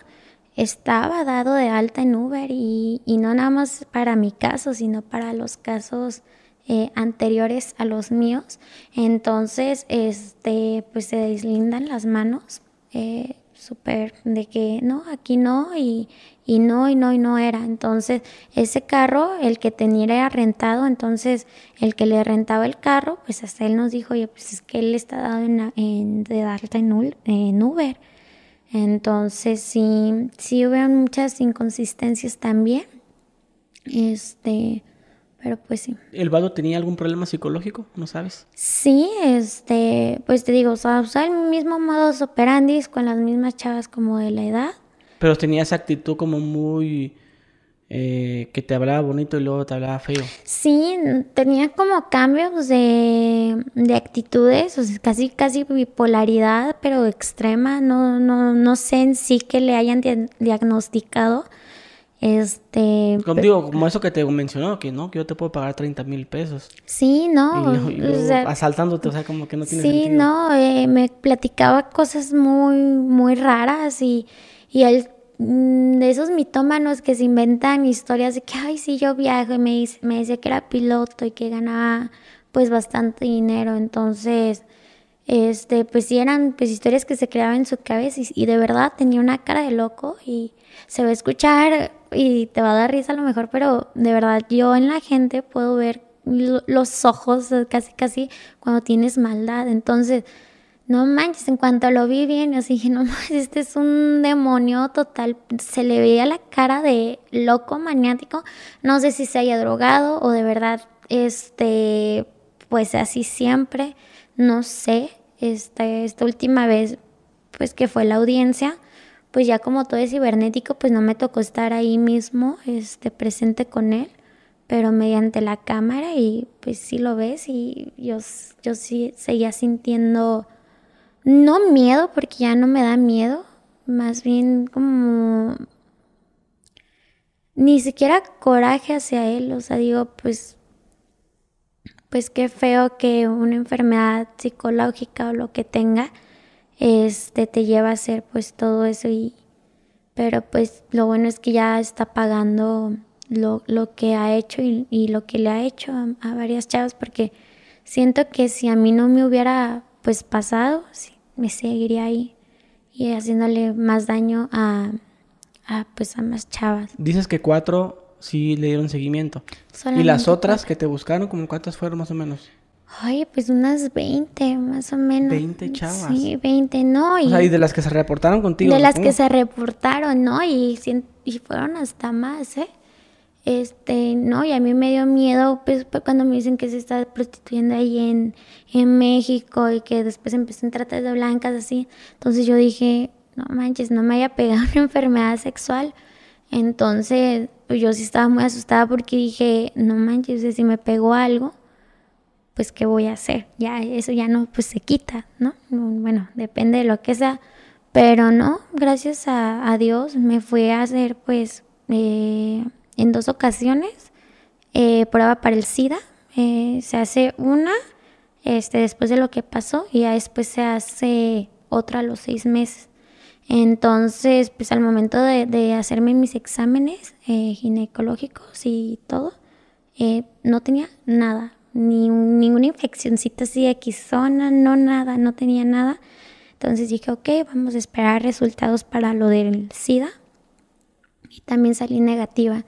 estaba dado de alta en Uber y, y no nada más para mi caso, sino para los casos eh, anteriores a los míos. Entonces, este, pues se deslindan las manos, eh, súper, de que no, aquí no, y, no, y no, y no era. Entonces, ese carro, el que tenía era rentado, entonces el que le rentaba el carro, pues hasta él nos dijo, oye, pues es que él está dado en, de alta en Uber. Entonces sí, sí muchas inconsistencias también. Este, pero pues sí. ¿El vado tenía algún problema psicológico? ¿No sabes? Sí, este, pues te digo, o sea, usaba el mismo de operandis con las mismas chavas como de la edad. Pero tenía esa actitud como muy eh, que te hablaba bonito y luego te hablaba feo. Sí, tenía como cambios de, actitudes, o sea, casi, casi bipolaridad, pero extrema. No, no, no sé en sí que le hayan diagnosticado. Este. digo, como eso que te mencionó, que no, que yo te puedo pagar 30 mil pesos. Sí, no. asaltándote, o sea, como que no tiene sí, no, eh, me platicaba cosas muy, muy raras y, y él Mm, de esos mitómanos que se inventan historias de que, ay, sí, yo viajo y me, dice, me que era piloto y que ganaba pues bastante dinero. Entonces, este, pues sí eran pues historias que se creaban en su cabeza y, y, de verdad tenía una cara de loco y se va a escuchar y te va a dar risa a lo mejor, pero de verdad yo en la gente puedo ver los ojos casi casi cuando tienes maldad. Entonces, no manches, en cuanto lo vi bien, yo dije, no manches, este es un demonio total. Se le veía la cara de loco, maniático. No sé si se haya drogado o de verdad, este, pues así siempre, no sé. Esta, esta última vez, pues que fue la audiencia, pues ya como todo es cibernético, pues no me tocó estar ahí mismo, este, presente con él pero mediante la cámara y pues sí lo ves y yo, yo sí seguía sintiendo no miedo, porque ya no me da miedo, más bien como ni siquiera coraje hacia él, o sea, digo, pues, pues qué feo que una enfermedad psicológica o lo que tenga, este, te lleva a hacer pues todo eso y, pero pues lo bueno es que ya está pagando lo, que ha hecho y, lo que le ha hecho a varias chavas, porque siento que si a mí no me hubiera pues pasado, sí, me seguiría ahí y haciéndole más daño a, a, pues a más chavas. Dices que cuatro sí le dieron seguimiento. ¿Y las otras que te buscaron, como cuántas fueron más o menos? Ay, pues unas 20, más o menos. 20 chavas. Sí, 20, no. Y o sea, y de las que se reportaron contigo. De las que se reportaron, ¿no? Y, y fueron hasta más, ¿eh? Este, no, y a mí me dio miedo pues, cuando me dicen que se está prostituyendo ahí en, en México y que después empiezan a tratas de blancas, así. Entonces yo dije, no manches, no me haya pegado una [LAUGHS] enfermedad sexual. Entonces pues, yo sí estaba muy asustada porque dije, no manches, si me pegó algo, pues ¿qué voy a hacer? Ya, eso ya no, pues se quita, ¿no? Bueno, depende de lo que sea. Pero no, gracias a, Dios me fue a hacer pues... Eh, en dos ocasiones eh, prueba para el SIDA. Eh, se hace una este, después de lo que pasó y ya después se hace otra a los seis meses. Entonces, pues al momento de, hacerme mis exámenes eh, ginecológicos y todo, eh, no tenía nada, ni ninguna infeccióncita así de zona, no nada, no tenía nada. Entonces dije, ok, vamos a esperar resultados para lo del SIDA. Y también salí negativa.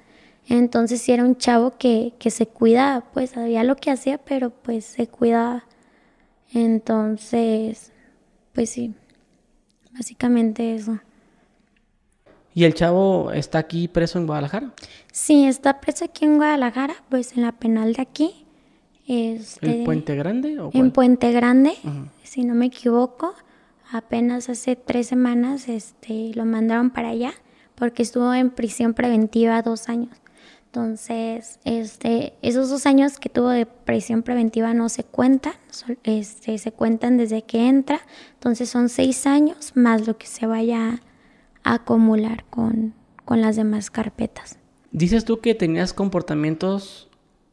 Entonces sí era un chavo que, se cuidaba, pues sabía lo que hacía, pero pues se cuidaba. Entonces, pues sí, básicamente eso. ¿Y el chavo está aquí preso en Guadalajara? Sí, está preso aquí en Guadalajara, pues en la penal de aquí. Este, ¿En Puente Grande? En Puente Grande, si no me equivoco. Apenas hace tres semanas este, lo mandaron para allá porque estuvo en prisión preventiva dos años. Entonces, este, esos dos años que tuvo de prisión preventiva no se cuentan, este, se cuentan desde que entra, entonces son seis años más lo que se vaya a acumular con, con las demás carpetas. Dices tú que tenías comportamientos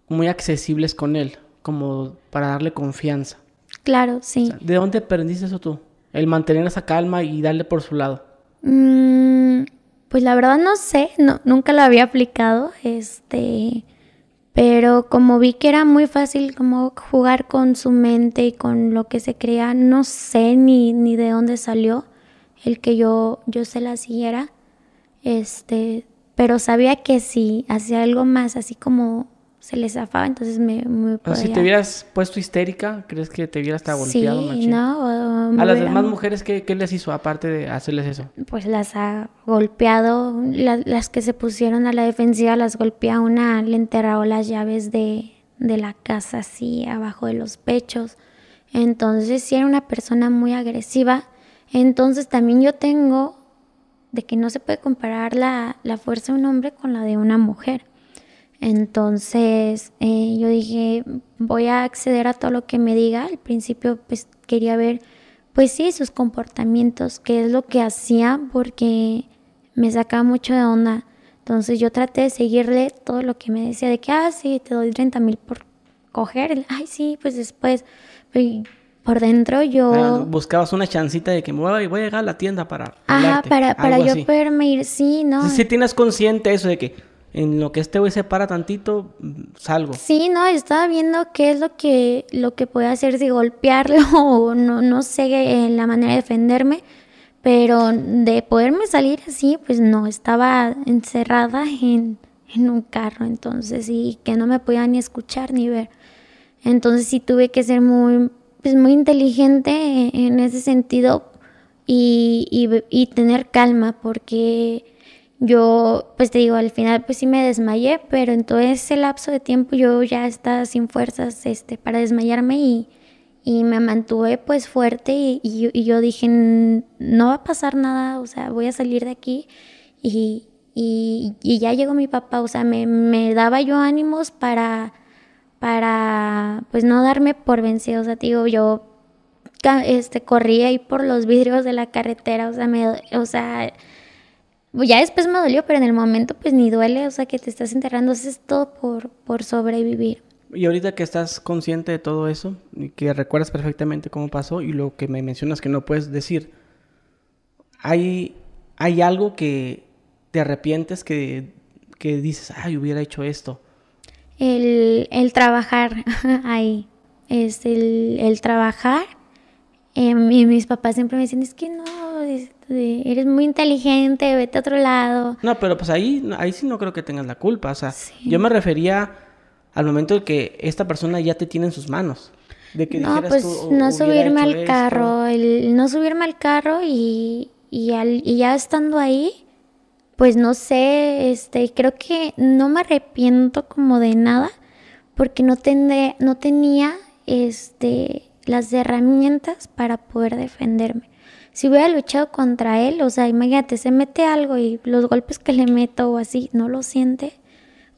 muy accesibles con él, como para darle confianza. Claro, sí. ¿De dónde aprendiste eso tú? El mantener esa calma y darle por su lado. Mm, pues la verdad no sé, no, nunca lo había aplicado, este, pero como vi que era muy fácil como jugar con su mente y con lo que se crea, no sé ni, ni de dónde salió el que yo, yo se la siguiera, este, pero sabía que si hacía algo más así como se les zafaba, entonces me, Si te hubieras puesto histérica, ¿crees que te hubieras estado golpeado? Sí, no. ¿A las demás mujeres ¿qué, les hizo aparte de hacerles eso? Pues las ha golpeado, las que se pusieron a la defensiva las golpea una, le enterró las llaves de, la casa así, abajo de los pechos. Entonces si era una persona muy agresiva. Entonces también yo tengo de que no se puede comparar la, la fuerza de un hombre con la de una mujer entonces eh, yo dije, voy a acceder a todo lo que me diga. Al principio pues quería ver, pues sí, sus comportamientos, qué es lo que hacía, porque me sacaba mucho de onda. Entonces yo traté de seguirle todo lo que me decía, de que, ah, sí, te doy 30 mil por coger. Ay, sí, pues después. Pues, por dentro yo... buscabas una chancita de que me voy, voy a llegar a la tienda para... Ajá, para, yo poderme ir, sí, ¿no? Si tienes consciente eso de que en lo que este güey se para tantito, salgo. Sí, no, estaba viendo qué es lo que, lo que puede hacer, si golpearlo [LAUGHS] o no, no sé la manera de defenderme, pero de poderme salir así, pues no, estaba encerrada en, un carro, entonces, y que no me podía ni escuchar ni ver. Entonces sí tuve que ser muy, pues, muy inteligente en ese sentido y tener calma, porque yo, pues te digo, al final pues sí me desmayé, pero en todo ese lapso de tiempo yo ya estaba sin fuerzas este, para desmayarme y, y me mantuve pues fuerte y, yo dije, no va a pasar nada, o sea, voy a salir de aquí y, ya llegó mi papá, o sea, me, daba yo ánimos para, para pues no darme por vencido, o sea, digo, yo este, corrí ahí por los vidrios de la carretera, o sea, me, o sea, pues ya después me dolió, pero en el momento pues ni duele, o sea que te estás enterrando, es todo por, por sobrevivir. Y ahorita que estás consciente de todo eso, y que recuerdas perfectamente cómo pasó y lo que me mencionas que no puedes decir, ¿hay, hay algo que te arrepientes que, dices, ay, hubiera hecho esto? El, trabajar [LAUGHS] ahí, es el, trabajar. Em, y mis papás siempre me dicen, es que no, eres muy inteligente, vete a otro lado. No, pero pues ahí, ahí sí no creo que tengas la culpa. O sea, yo me refería al momento de que esta persona ya te tiene en sus manos. De que no, pues no subirme al carro, el no subirme al carro y, ya estando ahí, pues no sé, este, creo que no me arrepiento como de nada, porque no no tenía este las herramientas para poder defenderme si hubiera luchado contra él, o sea, imagínate, se mete algo y los golpes que le meto o así, no lo siente.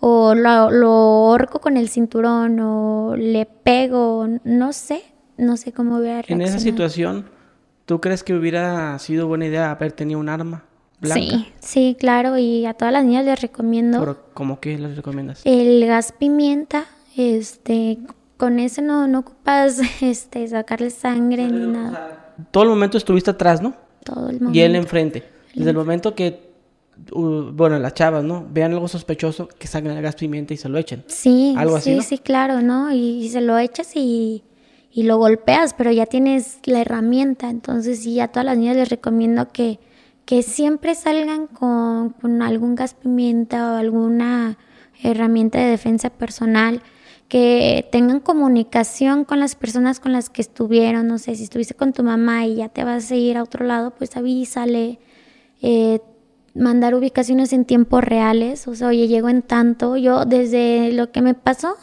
O lo, orco con el cinturón, o le pego, no sé, no sé cómo hubiera reaccionado. En esa situación, ¿tú crees que hubiera sido buena idea haber tenido un arma? Blanca. Sí, sí, claro, y a todas las niñas les recomiendo. cómo que les recomiendas? El gas pimienta, este, con ese no, no ocupas [LAUGHS] este, sacarle sangre ni nada todo el momento estuviste atrás, ¿no? Todo el momento. Y él enfrente. Desde el momento que, bueno, las chavas, ¿no? Vean algo sospechoso, que salgan el gas pimienta y se lo echen. Sí, algo así, sí, sí, claro, ¿no? Y, se lo echas y, lo golpeas, pero ya tienes la herramienta. Entonces, sí, a todas las niñas les recomiendo que, que siempre salgan con, con algún gas pimienta o alguna herramienta de defensa personal que tengan comunicación con las personas con las que estuvieron, no sé, si estuviste con tu mamá y ya te vas a ir a otro lado, pues avísale, eh, mandar ubicaciones en tiempos reales, o sea, oye, llego en tanto, yo desde lo que me pasó,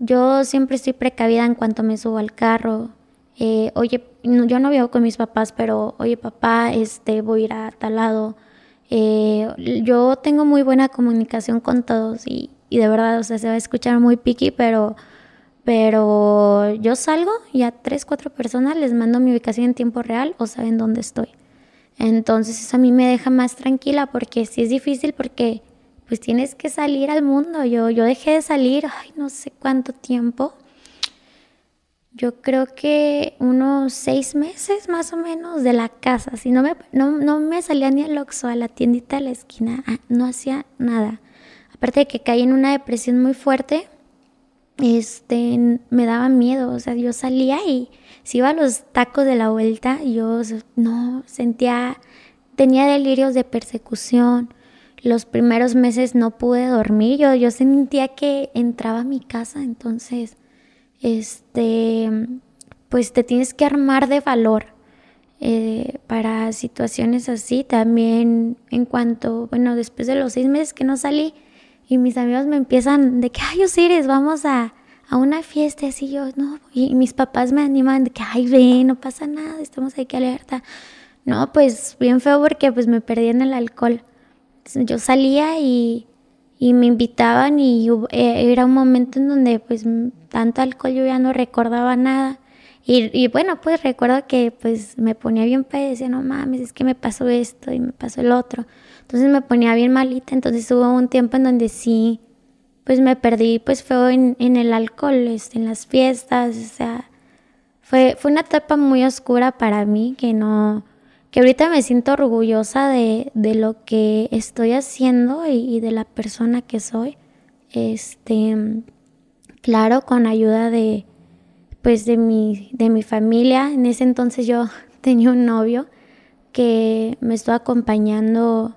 yo siempre estoy precavida en cuanto me subo al carro, eh, oye, yo no vivo con mis papás, pero oye, papá, este, voy a ir a tal lado, eh, yo tengo muy buena comunicación con todos y y de verdad, o sea, se va a escuchar muy piqui, pero, pero yo salgo y a tres, cuatro personas les mando mi ubicación en tiempo real o saben dónde estoy. Entonces eso a mí me deja más tranquila porque sí es difícil porque pues tienes que salir al mundo. Yo, yo dejé de salir, ay, no sé cuánto tiempo. Yo creo que unos seis meses más o menos de la casa. Si no me, no, no me salía ni al Oxxo, a la tiendita de la esquina, ah, no hacía nada aparte de que caí en una depresión muy fuerte, este, me daba miedo, o sea, yo salía y si iba a los tacos de la vuelta, yo no sentía, tenía delirios de persecución. Los primeros meses no pude dormir, yo, yo sentía que entraba a mi casa, entonces, este, pues te tienes que armar de valor eh, para situaciones así. También en cuanto, bueno, después de los seis meses que no salí, y mis amigos me empiezan de que, ay, Osiris, vamos a, una fiesta. Así yo, no. Y mis papás me animan de que, ay, ven, no pasa nada, estamos aquí alerta. No, pues bien feo porque pues me perdí en el alcohol. yo salía y, me invitaban y eh, era un momento en donde pues tanto alcohol yo ya no recordaba nada. Y, bueno, pues recuerdo que pues me ponía bien pedo decía, no mames, es que me pasó esto y me pasó el otro. Entonces me ponía bien malita, entonces hubo un tiempo en donde sí, pues me perdí, pues fue en, en el alcohol, este, en las fiestas, o sea, fue, fue una etapa muy oscura para mí que no, que ahorita me siento orgullosa de, de lo que estoy haciendo y, y, de la persona que soy. Este, claro, con ayuda de, pues de mi, de mi familia. En ese entonces yo [LAUGHS] tenía un novio que me estuvo acompañando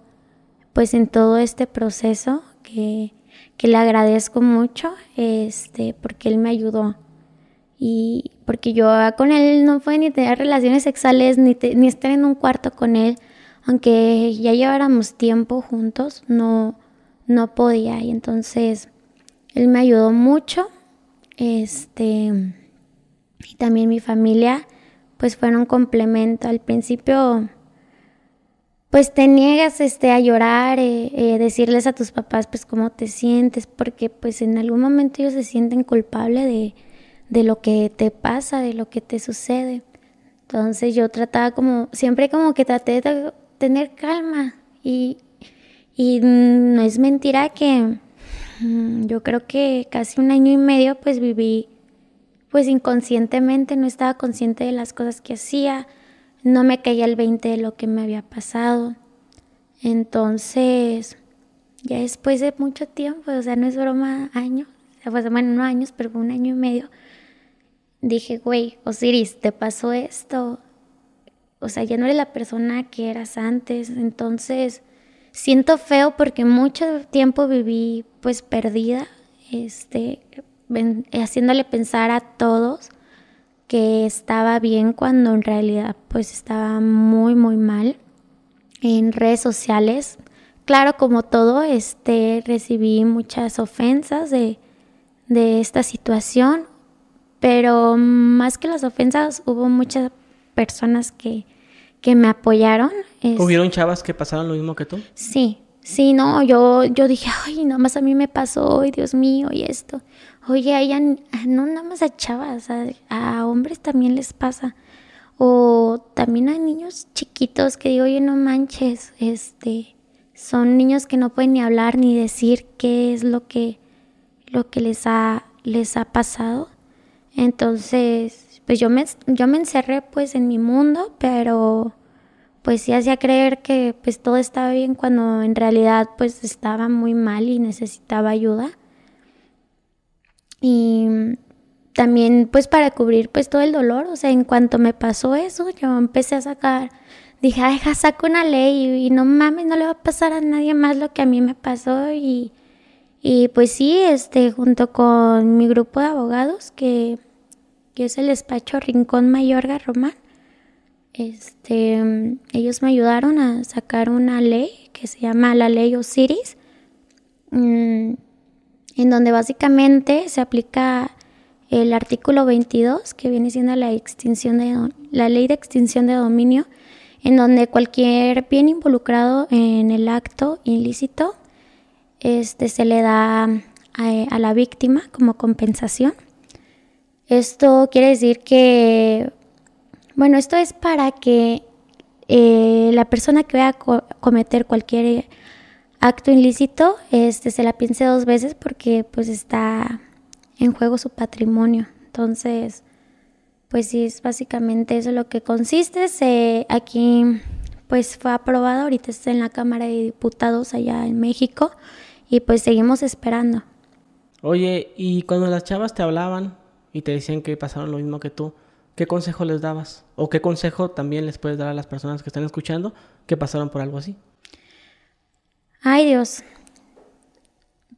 pues en todo este proceso que, le agradezco mucho, este, porque él me ayudó. Y porque yo con él no fue ni tener relaciones sexuales, ni, estar en un cuarto con él, aunque ya lleváramos tiempo juntos, no, no podía. Y entonces él me ayudó mucho. Este, y también mi familia, pues fueron un complemento. Al principio pues te niegas este, a llorar, eh, eh, decirles a tus papás pues cómo te sientes, porque pues en algún momento ellos se sienten culpables de, de, lo que te pasa, de lo que te sucede. Entonces yo trataba como, siempre como que traté de tener calma y, y no es mentira que mm, yo creo que casi un año y medio pues viví pues inconscientemente, no estaba consciente de las cosas que hacía, no me caía el 20 de lo que me había pasado. Entonces, ya después de mucho tiempo, o sea, no es broma, años, bueno, no años, pero un año y medio, dije, güey, Osiris, te pasó esto. O sea, ya no eres la persona que eras antes. Entonces, siento feo porque mucho tiempo viví pues perdida, este, haciéndole pensar a todos que estaba bien cuando en realidad pues estaba muy muy mal en redes sociales. Claro, como todo, este recibí muchas ofensas de, esta situación, pero más que las ofensas hubo muchas personas que, que me apoyaron. ¿Hubieron chavas que pasaron lo mismo que tú? Sí, sí, no, yo, yo dije, ay, nomás a mí me pasó, ay, Dios mío, y esto. Oye, no nada más a chavas, a, hombres también les pasa. O también a niños chiquitos que digo, oye, no manches, este, son niños que no pueden ni hablar ni decir qué es lo que, lo que les, ha, les ha pasado. Entonces, pues yo me, yo me encerré pues en mi mundo, pero pues sí hacía creer que pues todo estaba bien cuando en realidad pues estaba muy mal y necesitaba ayuda. Y mm, también pues para cubrir pues todo el dolor, o sea, en cuanto me pasó eso, yo empecé a sacar, dije, ay, saco una ley y, no mames, no le va a pasar a nadie más lo que a mí me pasó y, pues sí, este, junto con mi grupo de abogados, que, es el despacho Rincón Mayorga Román, este, mm, ellos me ayudaron a sacar una ley que se llama la ley Osiris. Mm, en donde básicamente se aplica el artículo 22, que viene siendo la, extinción de, la ley de extinción de dominio, en donde cualquier bien involucrado en el acto ilícito este, se le da a, la víctima como compensación. Esto quiere decir que, bueno, esto es para que eh, la persona que vaya a cometer cualquier acto ilícito, este se la piense dos veces porque pues está en juego su patrimonio. Entonces, pues sí, es básicamente eso lo que consiste. Se, aquí pues fue aprobado, ahorita está en la Cámara de Diputados allá en México y pues seguimos esperando. Oye, y cuando las chavas te hablaban y te decían que pasaron lo mismo que tú, ¿qué consejo les dabas? ¿O qué consejo también les puedes dar a las personas que están escuchando que pasaron por algo así? Ay Dios,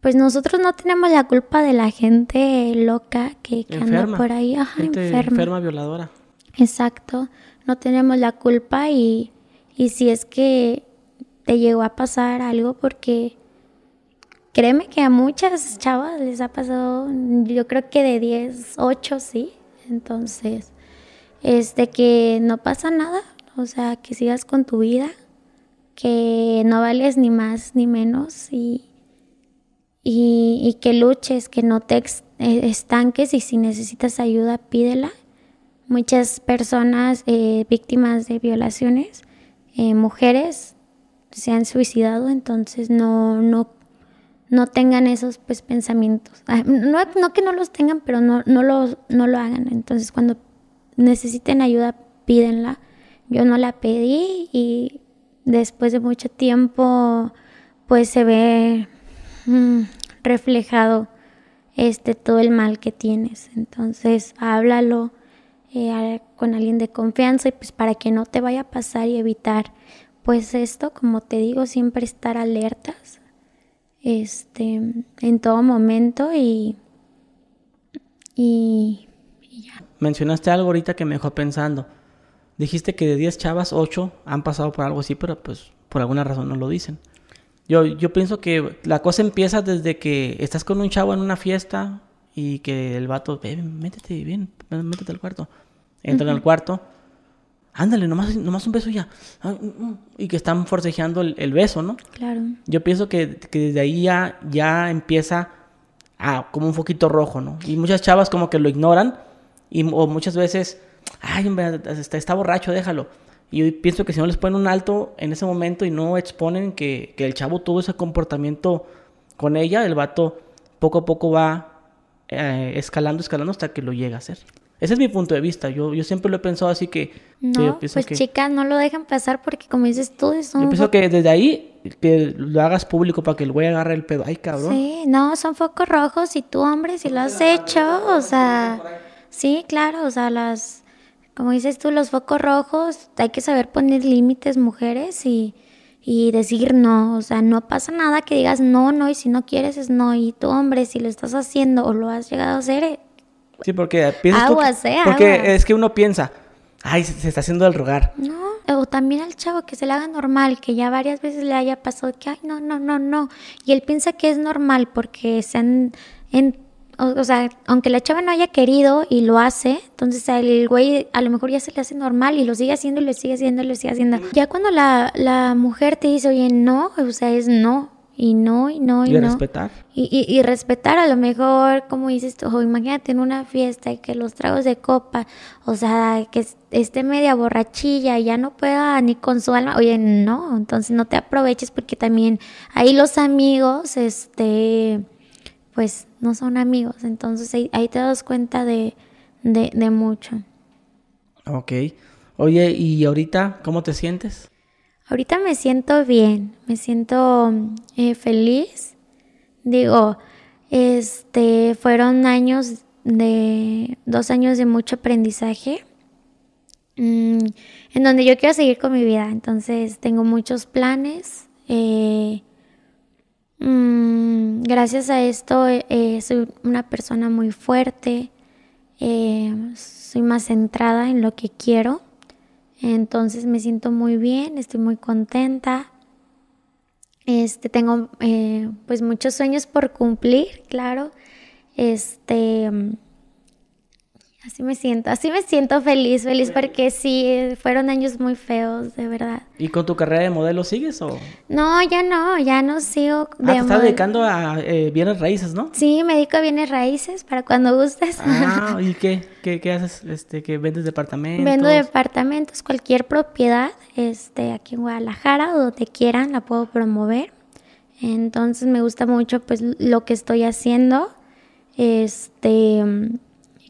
pues nosotros no tenemos la culpa de la gente loca que, anda por ahí, ajá, enferma. enferma. violadora. Exacto, no tenemos la culpa y, y si es que te llegó a pasar algo porque créeme que a muchas chavas les ha pasado, yo creo que de 10, 8, sí. Entonces, este que no pasa nada, o sea, que sigas con tu vida, que no vales ni más ni menos y, que luches, que no te eh, estanques y si necesitas ayuda, pídela. Muchas personas eh, víctimas de violaciones, eh, mujeres, se han suicidado, entonces no, no, no tengan esos pues, pensamientos. Ah, no, no que no los tengan, pero no, no, lo, no lo hagan. Entonces cuando necesiten ayuda, pídenla. Yo no la pedí y después de mucho tiempo, pues se ve mm, reflejado este todo el mal que tienes. Entonces, háblalo eh, con alguien de confianza y pues para que no te vaya a pasar y evitar pues esto, como te digo, siempre estar alertas este en todo momento y y, Mencionaste algo ahorita que me dejó pensando dijiste que de 10 chavas, 8 han pasado por algo así, pero pues por alguna razón no lo dicen. Yo, yo pienso que la cosa empieza desde que estás con un chavo en una fiesta y que el vato, métete bien, métete al cuarto. Entra en el al cuarto, ándale, nomás, nomás un beso ya. Ah, mm, mm. Y que están forcejeando el, beso, ¿no? Claro. Yo pienso que, desde ahí ya, ya empieza a, como un foquito rojo, ¿no? Y muchas chavas como que lo ignoran y, o muchas veces ay, hombre, está, borracho, déjalo. Y yo pienso que si no les ponen un alto en ese momento y no exponen que, el chavo tuvo ese comportamiento con ella, el vato poco a poco va eh, escalando, escalando hasta que lo llega a hacer. Ese es mi punto de vista. Yo, yo siempre lo he pensado así que. No, pues chicas, no lo dejan pasar porque, como dices tú, un... Yo pienso que desde ahí que lo hagas público para que el güey agarre el pedo. Ay, cabrón. Sí, no, son focos rojos y tú, hombre, si lo has hecho, o sea. Sí, claro, o sea, las como dices tú, los focos rojos, hay que saber poner límites, mujeres, y, y decir no. O sea, no pasa nada que digas no, no, y si no quieres es no. Y tú, hombre, si lo estás haciendo o lo has llegado a hacer. Sí, porque piensas. ¿eh? Porque es que uno piensa, ay, se, está haciendo al rogar. No, o también al chavo que se le haga normal, que ya varias veces le haya pasado que, ay, no, no, no, no. Y él piensa que es normal porque se han. En, o, sea, aunque la chava no haya querido y lo hace, entonces el güey a lo mejor ya se le hace normal y lo sigue haciendo y lo sigue haciendo y lo sigue haciendo. Ya cuando la, la mujer te dice, oye, no, o sea, es no. Y no, y no, y, no. respetar. Y, y, y, respetar, a lo mejor, como dices tú, imagínate en una fiesta y que los tragos de copa, o sea, que esté media borrachilla y ya no pueda ni con su alma. Oye, no, entonces no te aproveches porque también ahí los amigos, este, pues no son amigos. Entonces ahí, te das cuenta de, de, mucho. Ok. Oye, ¿y ahorita cómo te sientes? Ahorita me siento bien, me siento eh, feliz. Digo, este, fueron años de, dos años de mucho aprendizaje, mm, en donde yo quiero seguir con mi vida. Entonces tengo muchos planes. Eh, gracias a esto eh, eh, soy una persona muy fuerte, eh, soy más centrada en lo que quiero, entonces me siento muy bien, estoy muy contenta. Este, tengo pues muchos sueños por cumplir, claro. Este, mm, Así me siento, así me siento feliz, feliz porque sí, fueron años muy feos, de verdad. ¿Y con tu carrera de modelo sigues o...? No, ya no, ya no sigo ah, de ah, estás dedicando a eh, bienes raíces, ¿no? Sí, me dedico a bienes raíces para cuando gustes. Ah, [LAUGHS] ¿y qué? ¿Qué, haces? Este, ¿Que vendes departamentos? Vendo departamentos, cualquier propiedad, este, aquí en Guadalajara o donde quieran la puedo promover. Entonces me gusta mucho pues lo que estoy haciendo, este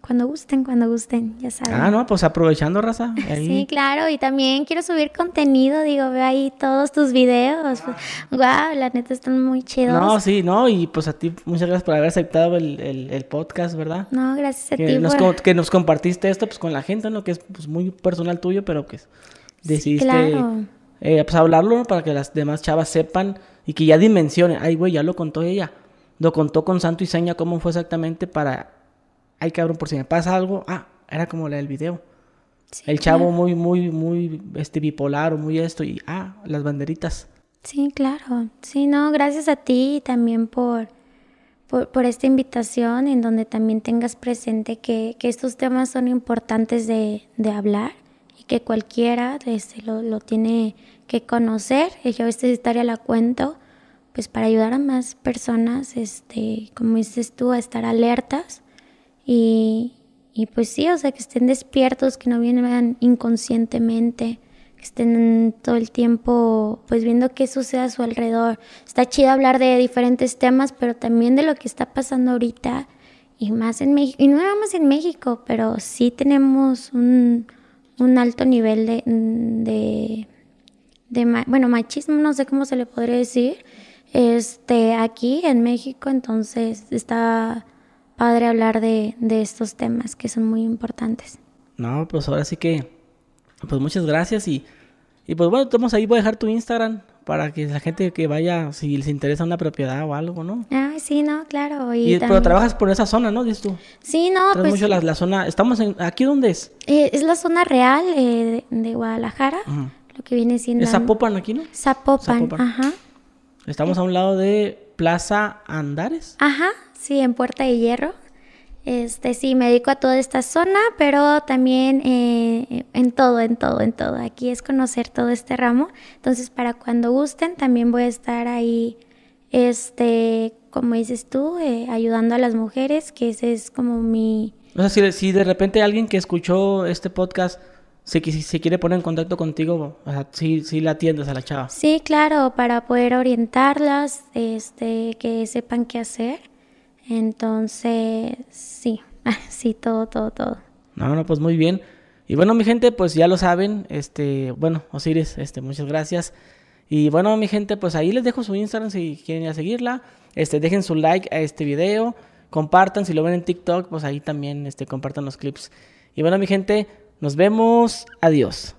cuando gusten, cuando gusten, ya saben. Ah, no, pues aprovechando, raza. [LAUGHS] sí, claro, y también quiero subir contenido, digo, veo ahí todos tus videos. Pues, guau, wow, la neta están muy chidos. No, sí, no, y pues a ti muchas gracias por haber aceptado el, podcast, ¿verdad? No, gracias a que ti. Nos, Que nos compartiste esto pues con la gente, ¿no? Que es pues, muy personal tuyo, pero que pues decidiste eh, pues, hablarlo ¿no? para que las demás chavas sepan y que ya dimensionen. Ay, güey, ya lo contó ella. Lo contó con santo y seña cómo fue exactamente para ay cabrón, por si me pasa algo, ah, era como la del video. el chavo muy, muy, muy este, bipolar o muy esto y, ah, las banderitas. Sí, claro. Sí, no, gracias a ti también por, por, esta invitación en donde también tengas presente que, que estos temas son importantes de, de hablar y que cualquiera este, lo, lo, tiene que conocer. Yo esta historia la cuento pues para ayudar a más personas, este, como dices tú, a estar alertas y, pues sí, o sea, que estén despiertos, que no vienen inconscientemente, que estén todo el tiempo pues viendo qué sucede a su alrededor. Está chido hablar de diferentes temas, pero también de lo que está pasando ahorita y más en México, y no nada más en México, pero sí tenemos un, alto nivel de, de, de, bueno, machismo, no sé cómo se le podría decir, este, aquí en México, entonces está padre hablar de, estos temas que son muy importantes. No, pues ahora sí que, pues muchas gracias y, y pues bueno, estamos ahí, voy a dejar tu Instagram para que la gente que vaya, si les interesa una propiedad o algo, ¿no? Ah, sí, no, claro. Pero trabajas por esa zona, ¿no? Dices tú. Sí, no, pues... la, zona... ¿Estamos en... ¿Aquí dónde es? Eh, es la zona real eh, de, Guadalajara, lo que viene siendo... ¿Es Zapopan aquí, no? Zapopan, ajá. Estamos a un lado de Plaza Andares. Ajá, Sí, en Puerta de Hierro. Este, sí, me dedico a toda esta zona, pero también eh, en todo, en todo, en todo. Aquí es conocer todo este ramo. Entonces, para cuando gusten, también voy a estar ahí, este, como dices tú, eh, ayudando a las mujeres, que ese es como mi... O sea, si, de repente alguien que escuchó este podcast se quiere poner en contacto contigo, o sea, si, la atiendes a la chava. Sí, claro, para poder orientarlas, este, que sepan qué hacer. Entonces, sí, [LAUGHS] sí, todo, todo, todo. No, no, pues muy bien. Y bueno, mi gente, pues ya lo saben, este, bueno, Osiris, este, muchas gracias. Y bueno, mi gente, pues ahí les dejo su Instagram si quieren seguirla. Este, dejen su like a este video, compartan, si lo ven en TikTok, pues ahí también, este, compartan los clips. Y bueno, mi gente, nos vemos, adiós.